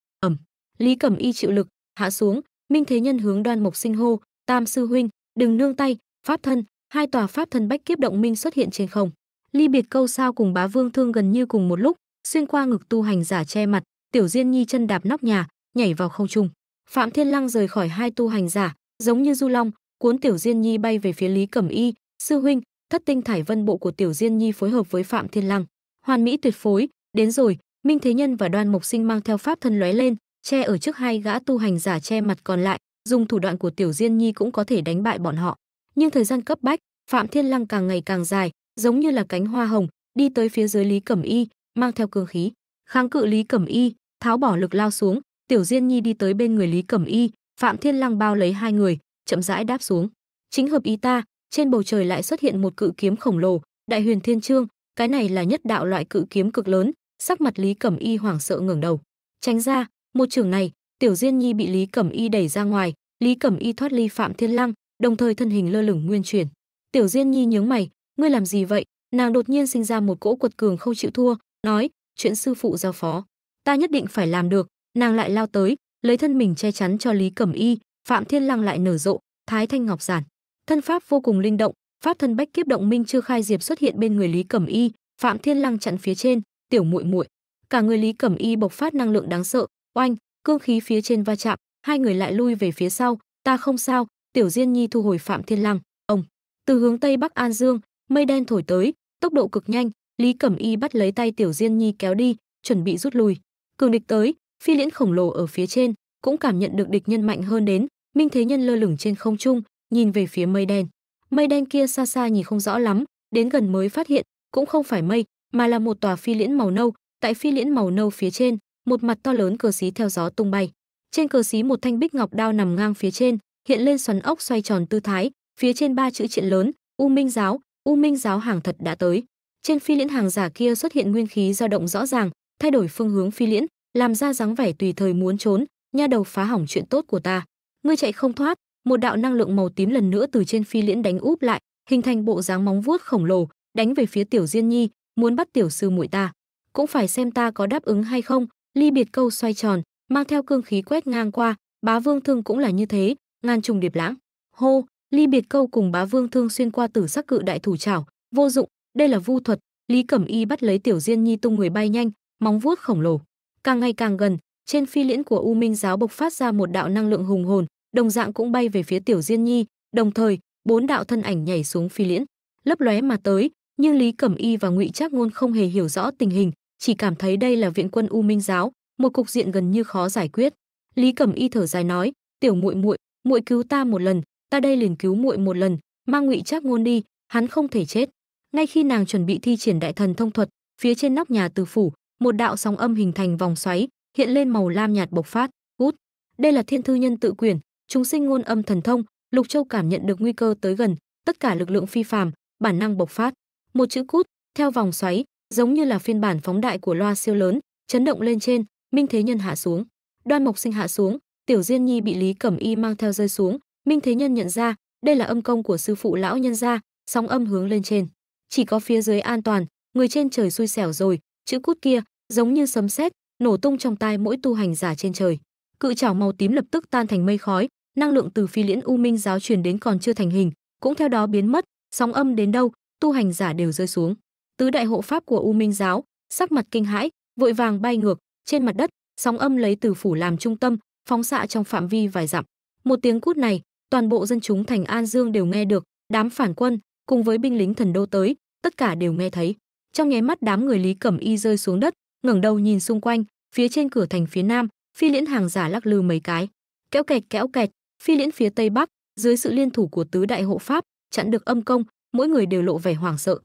Lý Cẩm Y chịu lực, hạ xuống, Minh Thế Nhân hướng Đoan Mộc Sinh hô, "Tam sư huynh, đừng nương tay, pháp thân." Hai tòa pháp thân bách kiếp động minh xuất hiện trên không. Ly biệt câu sao cùng Bá Vương Thương gần như cùng một lúc, xuyên qua ngực tu hành giả che mặt, Tiểu Diên Nhi chân đạp nóc nhà, nhảy vào không trung. Phạm Thiên Lăng rời khỏi hai tu hành giả, giống như du long, cuốn Tiểu Diên Nhi bay về phía Lý Cẩm Y, "Sư huynh, thất tinh thải vân bộ của Tiểu Diên Nhi phối hợp với Phạm Thiên Lăng, hoàn mỹ tuyệt phối, đến rồi." Minh Thế Nhân và Đoan Mộc Sinh mang theo pháp thân lóe lên, che ở trước hai gã tu hành giả che mặt còn lại, dùng thủ đoạn của Tiểu Diên Nhi cũng có thể đánh bại bọn họ. Nhưng thời gian cấp bách, Phạm Thiên Lăng càng ngày càng dài, giống như là cánh hoa hồng, đi tới phía dưới Lý Cẩm Y, mang theo cương khí, kháng cự Lý Cẩm Y, tháo bỏ lực lao xuống, Tiểu Diên Nhi đi tới bên người Lý Cẩm Y, Phạm Thiên Lăng bao lấy hai người, chậm rãi đáp xuống. Chính hợp ý ta, trên bầu trời lại xuất hiện một cự kiếm khổng lồ, Đại Huyền Thiên Trương, cái này là nhất đạo loại cự kiếm cực lớn, sắc mặt Lý Cẩm Y hoảng sợ ngẩng đầu. Tránh ra, một trường này, Tiểu Diên Nhi bị Lý Cẩm Y đẩy ra ngoài, Lý Cẩm Y thoát ly Phạm Thiên Lăng, đồng thời thân hình lơ lửng nguyên chuyển. Tiểu Diên Nhi nhướng mày, ngươi làm gì vậy? Nàng đột nhiên sinh ra một cỗ quật cường không chịu thua, nói, chuyện sư phụ giao phó, ta nhất định phải làm được, nàng lại lao tới, lấy thân mình che chắn cho Lý Cẩm Y, Phạm Thiên Lăng lại nở rộ, Thái Thanh Ngọc giản, thân pháp vô cùng linh động, pháp thân bách kiếp động minh chưa khai diệp xuất hiện bên người Lý Cẩm Y, Phạm Thiên Lăng chặn phía trên, tiểu muội muội, cả người Lý Cẩm Y bộc phát năng lượng đáng sợ, Oanh, cương khí phía trên va chạm, hai người lại lui về phía sau, ta không sao, Tiểu Diên Nhi thu hồi Phạm Thiên Lăng, ông. Từ hướng tây bắc An Dương, mây đen thổi tới, tốc độ cực nhanh, Lý Cẩm Y bắt lấy tay Tiểu Diên Nhi kéo đi, chuẩn bị rút lui. Cường địch tới, phi liễn khổng lồ ở phía trên, cũng cảm nhận được địch nhân mạnh hơn đến, Minh Thế Nhân lơ lửng trên không trung, nhìn về phía mây đen. Mây đen kia xa xa nhìn không rõ lắm, đến gần mới phát hiện, cũng không phải mây, mà là một tòa phi liễn màu nâu, tại phi liễn màu nâu phía trên, một mặt to lớn cờ xí theo gió tung bay. Trên cờ xí một thanh bích ngọc đao nằm ngang phía trên, hiện lên xoắn ốc xoay tròn tư thái, phía trên ba chữ triện lớn, U Minh giáo, U Minh giáo hàng thật đã tới. Trên phi liễn hàng giả kia xuất hiện nguyên khí dao động rõ ràng, thay đổi phương hướng phi liễn, làm ra dáng vẻ tùy thời muốn trốn, nha đầu phá hỏng chuyện tốt của ta. Ngươi chạy không thoát, một đạo năng lượng màu tím lần nữa từ trên phi liễn đánh úp lại, hình thành bộ dáng móng vuốt khổng lồ, đánh về phía Tiểu Diên Nhi, muốn bắt tiểu sư muội ta. Cũng phải xem ta có đáp ứng hay không, ly biệt câu xoay tròn mang theo cương khí quét ngang qua bá vương thương cũng là như thế ngàn trùng điệp lãng hô ly biệt câu cùng bá vương thương xuyên qua tử sắc cự đại thủ chảo vô dụng đây là vu thuật lý cẩm y bắt lấy tiểu diên nhi tung người bay nhanh móng vuốt khổng lồ càng ngày càng gần trên phi liễn của u minh giáo bộc phát ra một đạo năng lượng hùng hồn đồng dạng cũng bay về phía tiểu diên nhi đồng thời bốn đạo thân ảnh nhảy xuống phi liễn lấp lóe mà tới nhưng lý cẩm y và ngụy trác ngôn không hề hiểu rõ tình hình chỉ cảm thấy đây là viện quân u minh giáo, một cục diện gần như khó giải quyết. Lý Cẩm Y thở dài nói, "Tiểu muội muội, muội cứu ta một lần, ta đây liền cứu muội một lần, mang Ngụy Trác ngôn đi, hắn không thể chết." Ngay khi nàng chuẩn bị thi triển đại thần thông thuật, phía trên nóc nhà Từ phủ, một đạo sóng âm hình thành vòng xoáy, hiện lên màu lam nhạt bộc phát, út Đây là Thiên thư nhân tự quyền chúng sinh ngôn âm thần thông, Lục Châu cảm nhận được nguy cơ tới gần, tất cả lực lượng phi phàm, bản năng bộc phát. Một chữ cút, theo vòng xoáy, giống như là phiên bản phóng đại của loa siêu lớn, chấn động lên trên, Minh Thế Nhân hạ xuống. Đoan Mộc Sinh hạ xuống, Tiểu Diên Nhi bị Lý Cẩm Y mang theo rơi xuống, Minh Thế Nhân nhận ra, đây là âm công của sư phụ lão nhân gia, sóng âm hướng lên trên. Chỉ có phía dưới an toàn, người trên trời xui xẻo rồi, chữ cút kia giống như sấm sét, nổ tung trong tai mỗi tu hành giả trên trời. Cự trảo màu tím lập tức tan thành mây khói, năng lượng từ phi liễn u minh giáo truyền đến còn chưa thành hình, cũng theo đó biến mất, sóng âm đến đâu, tu hành giả đều rơi xuống tứ đại hộ pháp của U Minh giáo, sắc mặt kinh hãi, vội vàng bay ngược trên mặt đất, sóng âm lấy từ phủ làm trung tâm, phóng xạ trong phạm vi vài dặm. Một tiếng cút này, toàn bộ dân chúng thành An Dương đều nghe được, đám phản quân cùng với binh lính thần đô tới, tất cả đều nghe thấy. Trong nháy mắt đám người Lý Cẩm Y rơi xuống đất, ngẩng đầu nhìn xung quanh, phía trên cửa thành phía nam, phi liễn hàng giả lắc lư mấy cái. Kéo kẹt kéo kẹt, phi liễn phía tây bắc, dưới sự liên thủ của tứ đại hộ pháp, chặn được âm công, mỗi người đều lộ vẻ hoảng sợ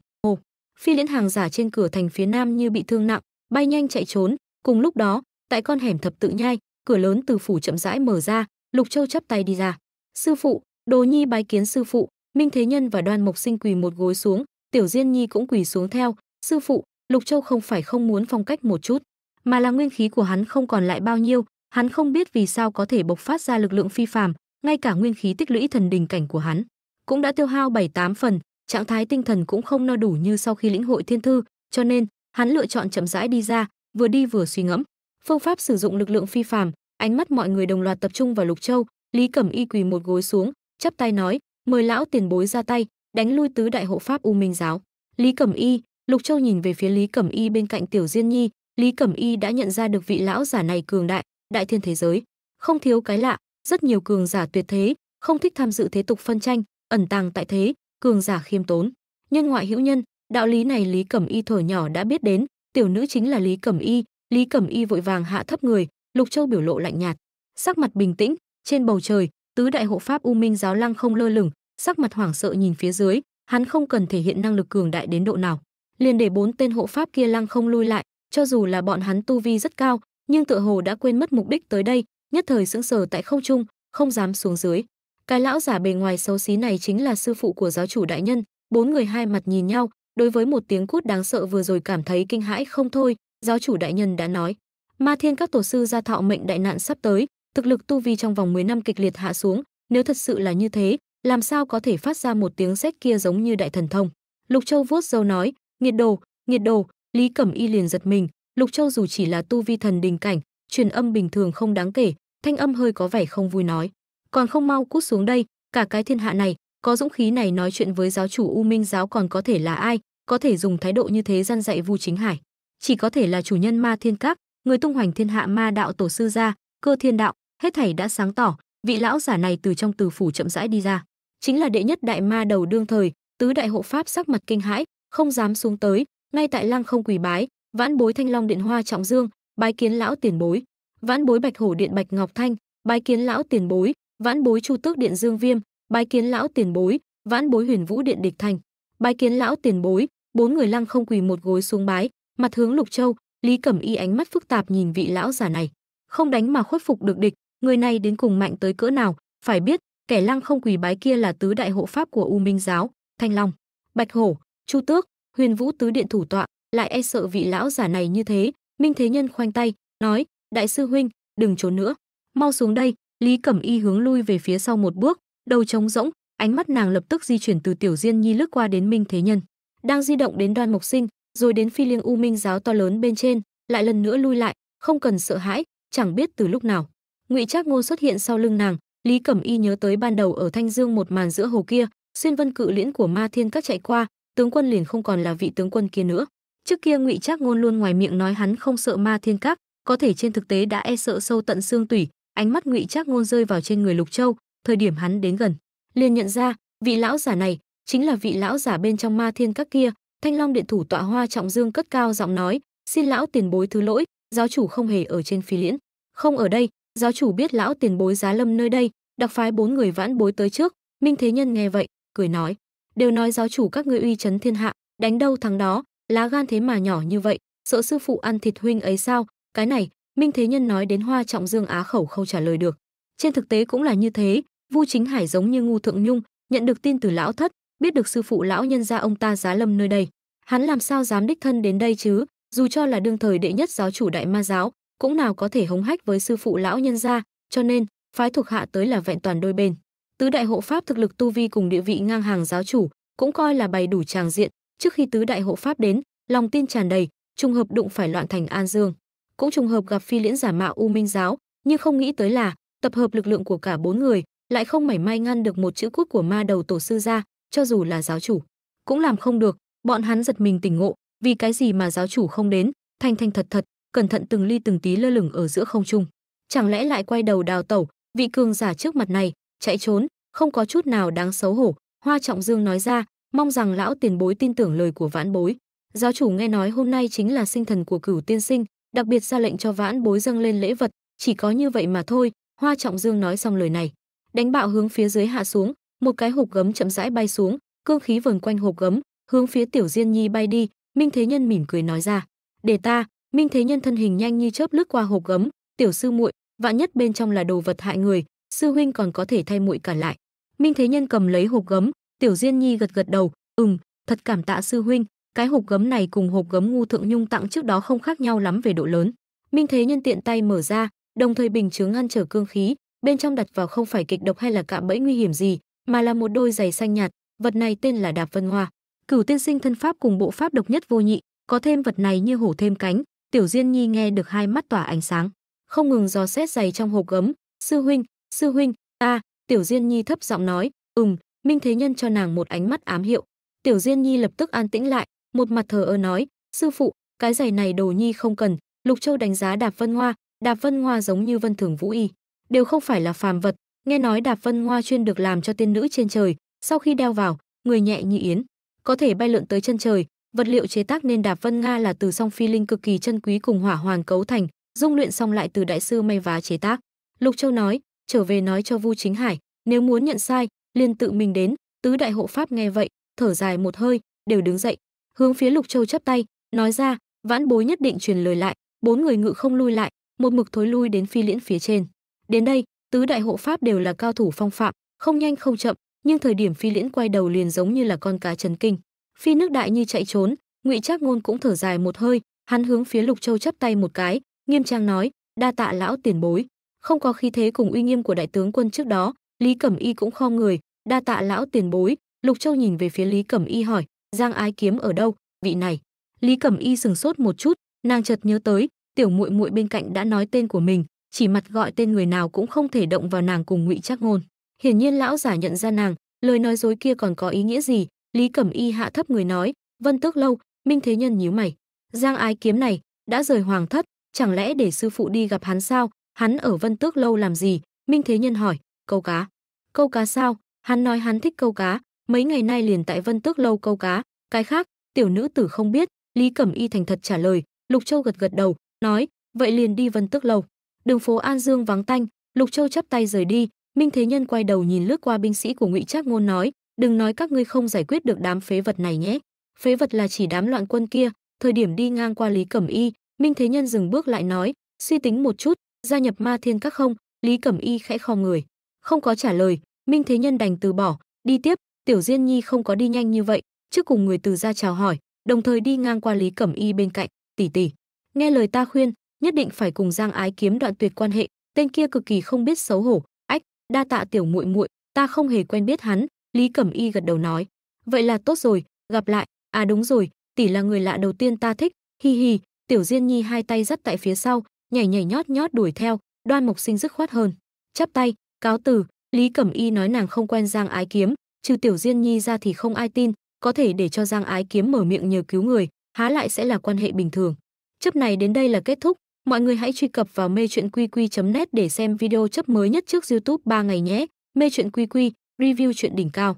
phi liễn hàng giả trên cửa thành phía nam như bị thương nặng, bay nhanh chạy trốn. Cùng lúc đó, tại con hẻm thập tự nhai, cửa lớn từ phủ chậm rãi mở ra, Lục Châu chắp tay đi ra. Sư phụ, Đồ Nhi bái kiến sư phụ, Minh Thế Nhân và Đoan Mộc Sinh quỳ một gối xuống, Tiểu Diên Nhi cũng quỳ xuống theo. Sư phụ, Lục Châu không phải không muốn phong cách một chút, mà là nguyên khí của hắn không còn lại bao nhiêu, hắn không biết vì sao có thể bộc phát ra lực lượng phi phàm, ngay cả nguyên khí tích lũy thần đình cảnh của hắn cũng đã tiêu hao bảy tám phần, trạng thái tinh thần cũng không no đủ như sau khi lĩnh hội thiên thư, cho nên hắn lựa chọn chậm rãi đi ra, vừa đi vừa suy ngẫm. Phương pháp sử dụng lực lượng phi phàm, ánh mắt mọi người đồng loạt tập trung vào Lục Châu, Lý Cẩm Y quỳ một gối xuống, chắp tay nói, mời lão tiền bối ra tay, đánh lui tứ đại hộ pháp U Minh giáo. Lý Cẩm Y, Lục Châu nhìn về phía Lý Cẩm Y bên cạnh Tiểu Diên Nhi, Lý Cẩm Y đã nhận ra được vị lão giả này cường đại, đại thiên thế giới, không thiếu cái lạ, rất nhiều cường giả tuyệt thế, không thích tham dự thế tục phân tranh, ẩn tàng tại thế, cường giả khiêm tốn nhân ngoại hữu nhân đạo lý này lý cẩm y thở nhỏ đã biết đến tiểu nữ chính là lý cẩm y lý cẩm y vội vàng hạ thấp người lục châu biểu lộ lạnh nhạt sắc mặt bình tĩnh trên bầu trời tứ đại hộ pháp u minh giáo lăng không lơ lửng sắc mặt hoảng sợ nhìn phía dưới hắn không cần thể hiện năng lực cường đại đến độ nào liền để bốn tên hộ pháp kia lăng không lui lại cho dù là bọn hắn tu vi rất cao nhưng tựa hồ đã quên mất mục đích tới đây nhất thời sững sờ tại không trung không dám xuống dưới cái lão giả bề ngoài xấu xí này chính là sư phụ của giáo chủ đại nhân, bốn người hai mặt nhìn nhau, đối với một tiếng cút đáng sợ vừa rồi cảm thấy kinh hãi không thôi, giáo chủ đại nhân đã nói. Ma thiên các tổ sư gia thọ mệnh đại nạn sắp tới, thực lực tu vi trong vòng 10 năm kịch liệt hạ xuống, nếu thật sự là như thế, làm sao có thể phát ra một tiếng sét kia giống như đại thần thông. Lục Châu vuốt râu nói, nghiệt đồ, nghiệt đồ, Lý Cẩm Y liền giật mình, Lục Châu dù chỉ là tu vi thần đình cảnh, truyền âm bình thường không đáng kể, thanh âm hơi có vẻ không vui nói còn không mau cút xuống đây cả cái thiên hạ này có dũng khí này nói chuyện với giáo chủ u minh giáo còn có thể là ai có thể dùng thái độ như thế gian dạy vu chính hải chỉ có thể là chủ nhân ma thiên các người tung hoành thiên hạ ma đạo tổ sư gia cơ thiên đạo hết thảy đã sáng tỏ vị lão giả này từ trong từ phủ chậm rãi đi ra chính là đệ nhất đại ma đầu đương thời tứ đại hộ pháp sắc mặt kinh hãi không dám xuống tới ngay tại lăng không quỳ bái vãn bối thanh long điện hoa trọng dương bái kiến lão tiền bối vãn bối bạch hổ điện bạch ngọc thanh bái kiến lão tiền bối vãn bối chu tước điện dương viêm bái kiến lão tiền bối vãn bối huyền vũ điện địch thành bái kiến lão tiền bối bốn người lăng không quỳ một gối xuống bái mặt hướng lục châu lý cẩm y ánh mắt phức tạp nhìn vị lão già này không đánh mà khuất phục được địch người này đến cùng mạnh tới cỡ nào phải biết kẻ lăng không quỳ bái kia là tứ đại hộ pháp của u minh giáo thanh long bạch hổ chu tước huyền vũ tứ điện thủ tọa lại e sợ vị lão già này như thế minh thế nhân khoanh tay nói đại sư huynh đừng trốn nữa mau xuống đây Lý Cẩm Y hướng lui về phía sau một bước, đầu trống rỗng, ánh mắt nàng lập tức di chuyển từ Tiểu Diên Nhi lướt qua đến Minh Thế Nhân, đang di động đến Đoan Mộc Sinh, rồi đến Phi Liêng U Minh giáo to lớn bên trên, lại lần nữa lui lại, không cần sợ hãi, chẳng biết từ lúc nào. Ngụy Trác Ngô xuất hiện sau lưng nàng, Lý Cẩm Y nhớ tới ban đầu ở Thanh Dương một màn giữa hồ kia, xuyên vân cự liễn của Ma Thiên các chạy qua, tướng quân liền không còn là vị tướng quân kia nữa. Trước kia Ngụy Trác Ngôn luôn ngoài miệng nói hắn không sợ Ma Thiên Các, có thể trên thực tế đã e sợ sâu tận xương tủy, ánh mắt ngụy trác ngôn rơi vào trên người lục châu thời điểm hắn đến gần liền nhận ra vị lão giả này chính là vị lão giả bên trong ma thiên các kia thanh long điện thủ tọa hoa trọng dương cất cao giọng nói xin lão tiền bối thứ lỗi giáo chủ không hề ở trên phi liễn không ở đây giáo chủ biết lão tiền bối giá lâm nơi đây đặc phái bốn người vãn bối tới trước minh thế nhân nghe vậy cười nói đều nói giáo chủ các ngươi uy chấn thiên hạ đánh đâu thắng đó lá gan thế mà nhỏ như vậy sợ sư phụ ăn thịt huynh ấy sao cái này Minh Thế Nhân nói đến Hoa Trọng Dương á khẩu không trả lời được. Trên thực tế cũng là như thế, Vu Chính Hải giống như Ngô Thượng Nhung, nhận được tin từ lão thất, biết được sư phụ lão nhân gia ông ta giá lâm nơi đây, hắn làm sao dám đích thân đến đây chứ, dù cho là đương thời đệ nhất giáo chủ đại ma giáo, cũng nào có thể hống hách với sư phụ lão nhân gia, cho nên phái thuộc hạ tới là vẹn toàn đôi bên. Tứ đại hộ pháp thực lực tu vi cùng địa vị ngang hàng giáo chủ, cũng coi là bày đủ tràng diện, trước khi tứ đại hộ pháp đến, lòng tin tràn đầy, trùng hợp đụng phải loạn thành An Dương cũng trùng hợp gặp phi liễn giả mạo U Minh giáo, nhưng không nghĩ tới là tập hợp lực lượng của cả bốn người lại không mảy may ngăn được một chữ cút của ma đầu tổ sư ra, cho dù là giáo chủ cũng làm không được. Bọn hắn giật mình tỉnh ngộ, vì cái gì mà giáo chủ không đến, thanh thanh thật thật, cẩn thận từng ly từng tí lơ lửng ở giữa không trung. Chẳng lẽ lại quay đầu đào tẩu, vị cường giả trước mặt này, chạy trốn, không có chút nào đáng xấu hổ. Hoa Trọng Dương nói ra, mong rằng lão tiền bối tin tưởng lời của vãn bối. Giáo chủ nghe nói hôm nay chính là sinh thần của cửu tiên sinh, đặc biệt ra lệnh cho vãn bối dâng lên lễ vật, chỉ có như vậy mà thôi, Hoa Trọng Dương nói xong lời này, đánh bạo hướng phía dưới hạ xuống, một cái hộp gấm chậm rãi bay xuống, cương khí vờn quanh hộp gấm, hướng phía Tiểu Diên Nhi bay đi, Minh Thế Nhân mỉm cười nói ra, "Để ta." Minh Thế Nhân thân hình nhanh như chớp lướt qua hộp gấm, "Tiểu sư muội, vạn nhất bên trong là đồ vật hại người, sư huynh còn có thể thay muội cả lại." Minh Thế Nhân cầm lấy hộp gấm, Tiểu Diên Nhi gật gật đầu, "Ừm, thật cảm tạ sư huynh, cái hộp gấm này cùng hộp gấm ngu thượng nhung tặng trước đó không khác nhau lắm về độ lớn. Minh Thế Nhân tiện tay mở ra, đồng thời bình chứa ngăn trở cương khí, bên trong đặt vào không phải kịch độc hay là cạm bẫy nguy hiểm gì, mà là một đôi giày xanh nhạt, vật này tên là Đạp Vân Hoa. Cửu tiên sinh thân pháp cùng bộ pháp độc nhất vô nhị, có thêm vật này như hổ thêm cánh, Tiểu Diên Nhi nghe được hai mắt tỏa ánh sáng, không ngừng dò xét giày trong hộp gấm, "Sư huynh, sư huynh, ta." Tiểu Diên Nhi thấp giọng nói, "Ừm." Minh Thế Nhân cho nàng một ánh mắt ám hiệu. Tiểu Diên Nhi lập tức an tĩnh lại, một mặt thờ ơ nói, sư phụ, cái giày này đồ nhi không cần, Lục Châu đánh giá Đạp Vân Hoa, Đạp Vân Hoa giống như Vân Thường Vũ Y, đều không phải là phàm vật, nghe nói Đạp Vân Hoa chuyên được làm cho tiên nữ trên trời, sau khi đeo vào, người nhẹ như yến, có thể bay lượn tới chân trời, vật liệu chế tác nên Đạp Vân Nga là từ song phi linh cực kỳ chân quý cùng hỏa hoàn cấu thành, dung luyện xong lại từ đại sư may vá chế tác. Lục Châu nói, trở về nói cho Vu Chính Hải, nếu muốn nhận sai, liền tự mình đến, tứ đại hộ pháp nghe vậy, thở dài một hơi, đều đứng dậy, hướng phía lục châu chắp tay nói ra vãn bối nhất định truyền lời lại bốn người ngự không lui lại một mực thối lui đến phi liễn phía trên đến đây tứ đại hộ pháp đều là cao thủ phong phạm không nhanh không chậm nhưng thời điểm phi liễn quay đầu liền giống như là con cá chấn kinh phi nước đại như chạy trốn ngụy trác ngôn cũng thở dài một hơi hắn hướng phía lục châu chắp tay một cái nghiêm trang nói đa tạ lão tiền bối không có khí thế cùng uy nghiêm của đại tướng quân trước đó lý cẩm y cũng kho người đa tạ lão tiền bối lục châu nhìn về phía lý cẩm y hỏi Giang Ái Kiếm ở đâu? Vị này. Lý Cẩm Y sừng sốt một chút, nàng chợt nhớ tới, tiểu muội muội bên cạnh đã nói tên của mình, chỉ mặt gọi tên người nào cũng không thể động vào nàng cùng Ngụy Trác Ngôn. Hiển nhiên lão giả nhận ra nàng, lời nói dối kia còn có ý nghĩa gì? Lý Cẩm Y hạ thấp người nói, "Vân Tước lâu." Minh Thế Nhân nhíu mày, "Giang Ái Kiếm này đã rời hoàng thất, chẳng lẽ để sư phụ đi gặp hắn sao? Hắn ở Vân Tước lâu làm gì?" Minh Thế Nhân hỏi, "Câu cá." "Câu cá sao?" Hắn nói hắn thích câu cá, mấy ngày nay liền tại Vân Tước lâu câu cá, cái khác, tiểu nữ tử không biết, Lý Cẩm Y thành thật trả lời, Lục Châu gật gật đầu, nói, vậy liền đi Vân Tước lâu. Đường phố An Dương vắng tanh, Lục Châu chắp tay rời đi, Minh Thế Nhân quay đầu nhìn lướt qua binh sĩ của Ngụy Trác Ngôn nói, đừng nói các ngươi không giải quyết được đám phế vật này nhé. Phế vật là chỉ đám loạn quân kia, thời điểm đi ngang qua Lý Cẩm Y, Minh Thế Nhân dừng bước lại nói, suy tính một chút, gia nhập Ma Thiên Các không? Lý Cẩm Y khẽ khom người, không có trả lời, Minh Thế Nhân đành từ bỏ, đi tiếp, Tiểu Diên Nhi không có đi nhanh như vậy, trước cùng người từ gia chào hỏi, đồng thời đi ngang qua Lý Cẩm Y bên cạnh, "Tỷ tỷ, nghe lời ta khuyên, nhất định phải cùng Giang Ái Kiếm đoạn tuyệt quan hệ, tên kia cực kỳ không biết xấu hổ." "Ách, đa tạ tiểu muội muội, ta không hề quen biết hắn." Lý Cẩm Y gật đầu nói, "Vậy là tốt rồi, gặp lại, à đúng rồi, tỷ là người lạ đầu tiên ta thích." Hi hi, Tiểu Diên Nhi hai tay dắt tại phía sau, nhảy nhảy nhót nhót đuổi theo, Đoan Mộc Sinh dứt khoát hơn, chắp tay, cáo từ, Lý Cẩm Y nói nàng không quen Giang Ái Kiếm, trừ tiểu diên nhi ra thì không ai tin có thể để cho giang ái kiếm mở miệng nhờ cứu người há lại sẽ là quan hệ bình thường chấp này đến đây là kết thúc mọi người hãy truy cập vào mê chuyện qq net để xem video chấp mới nhất trước youtube 3 ngày nhé mê chuyện qq review chuyện đỉnh cao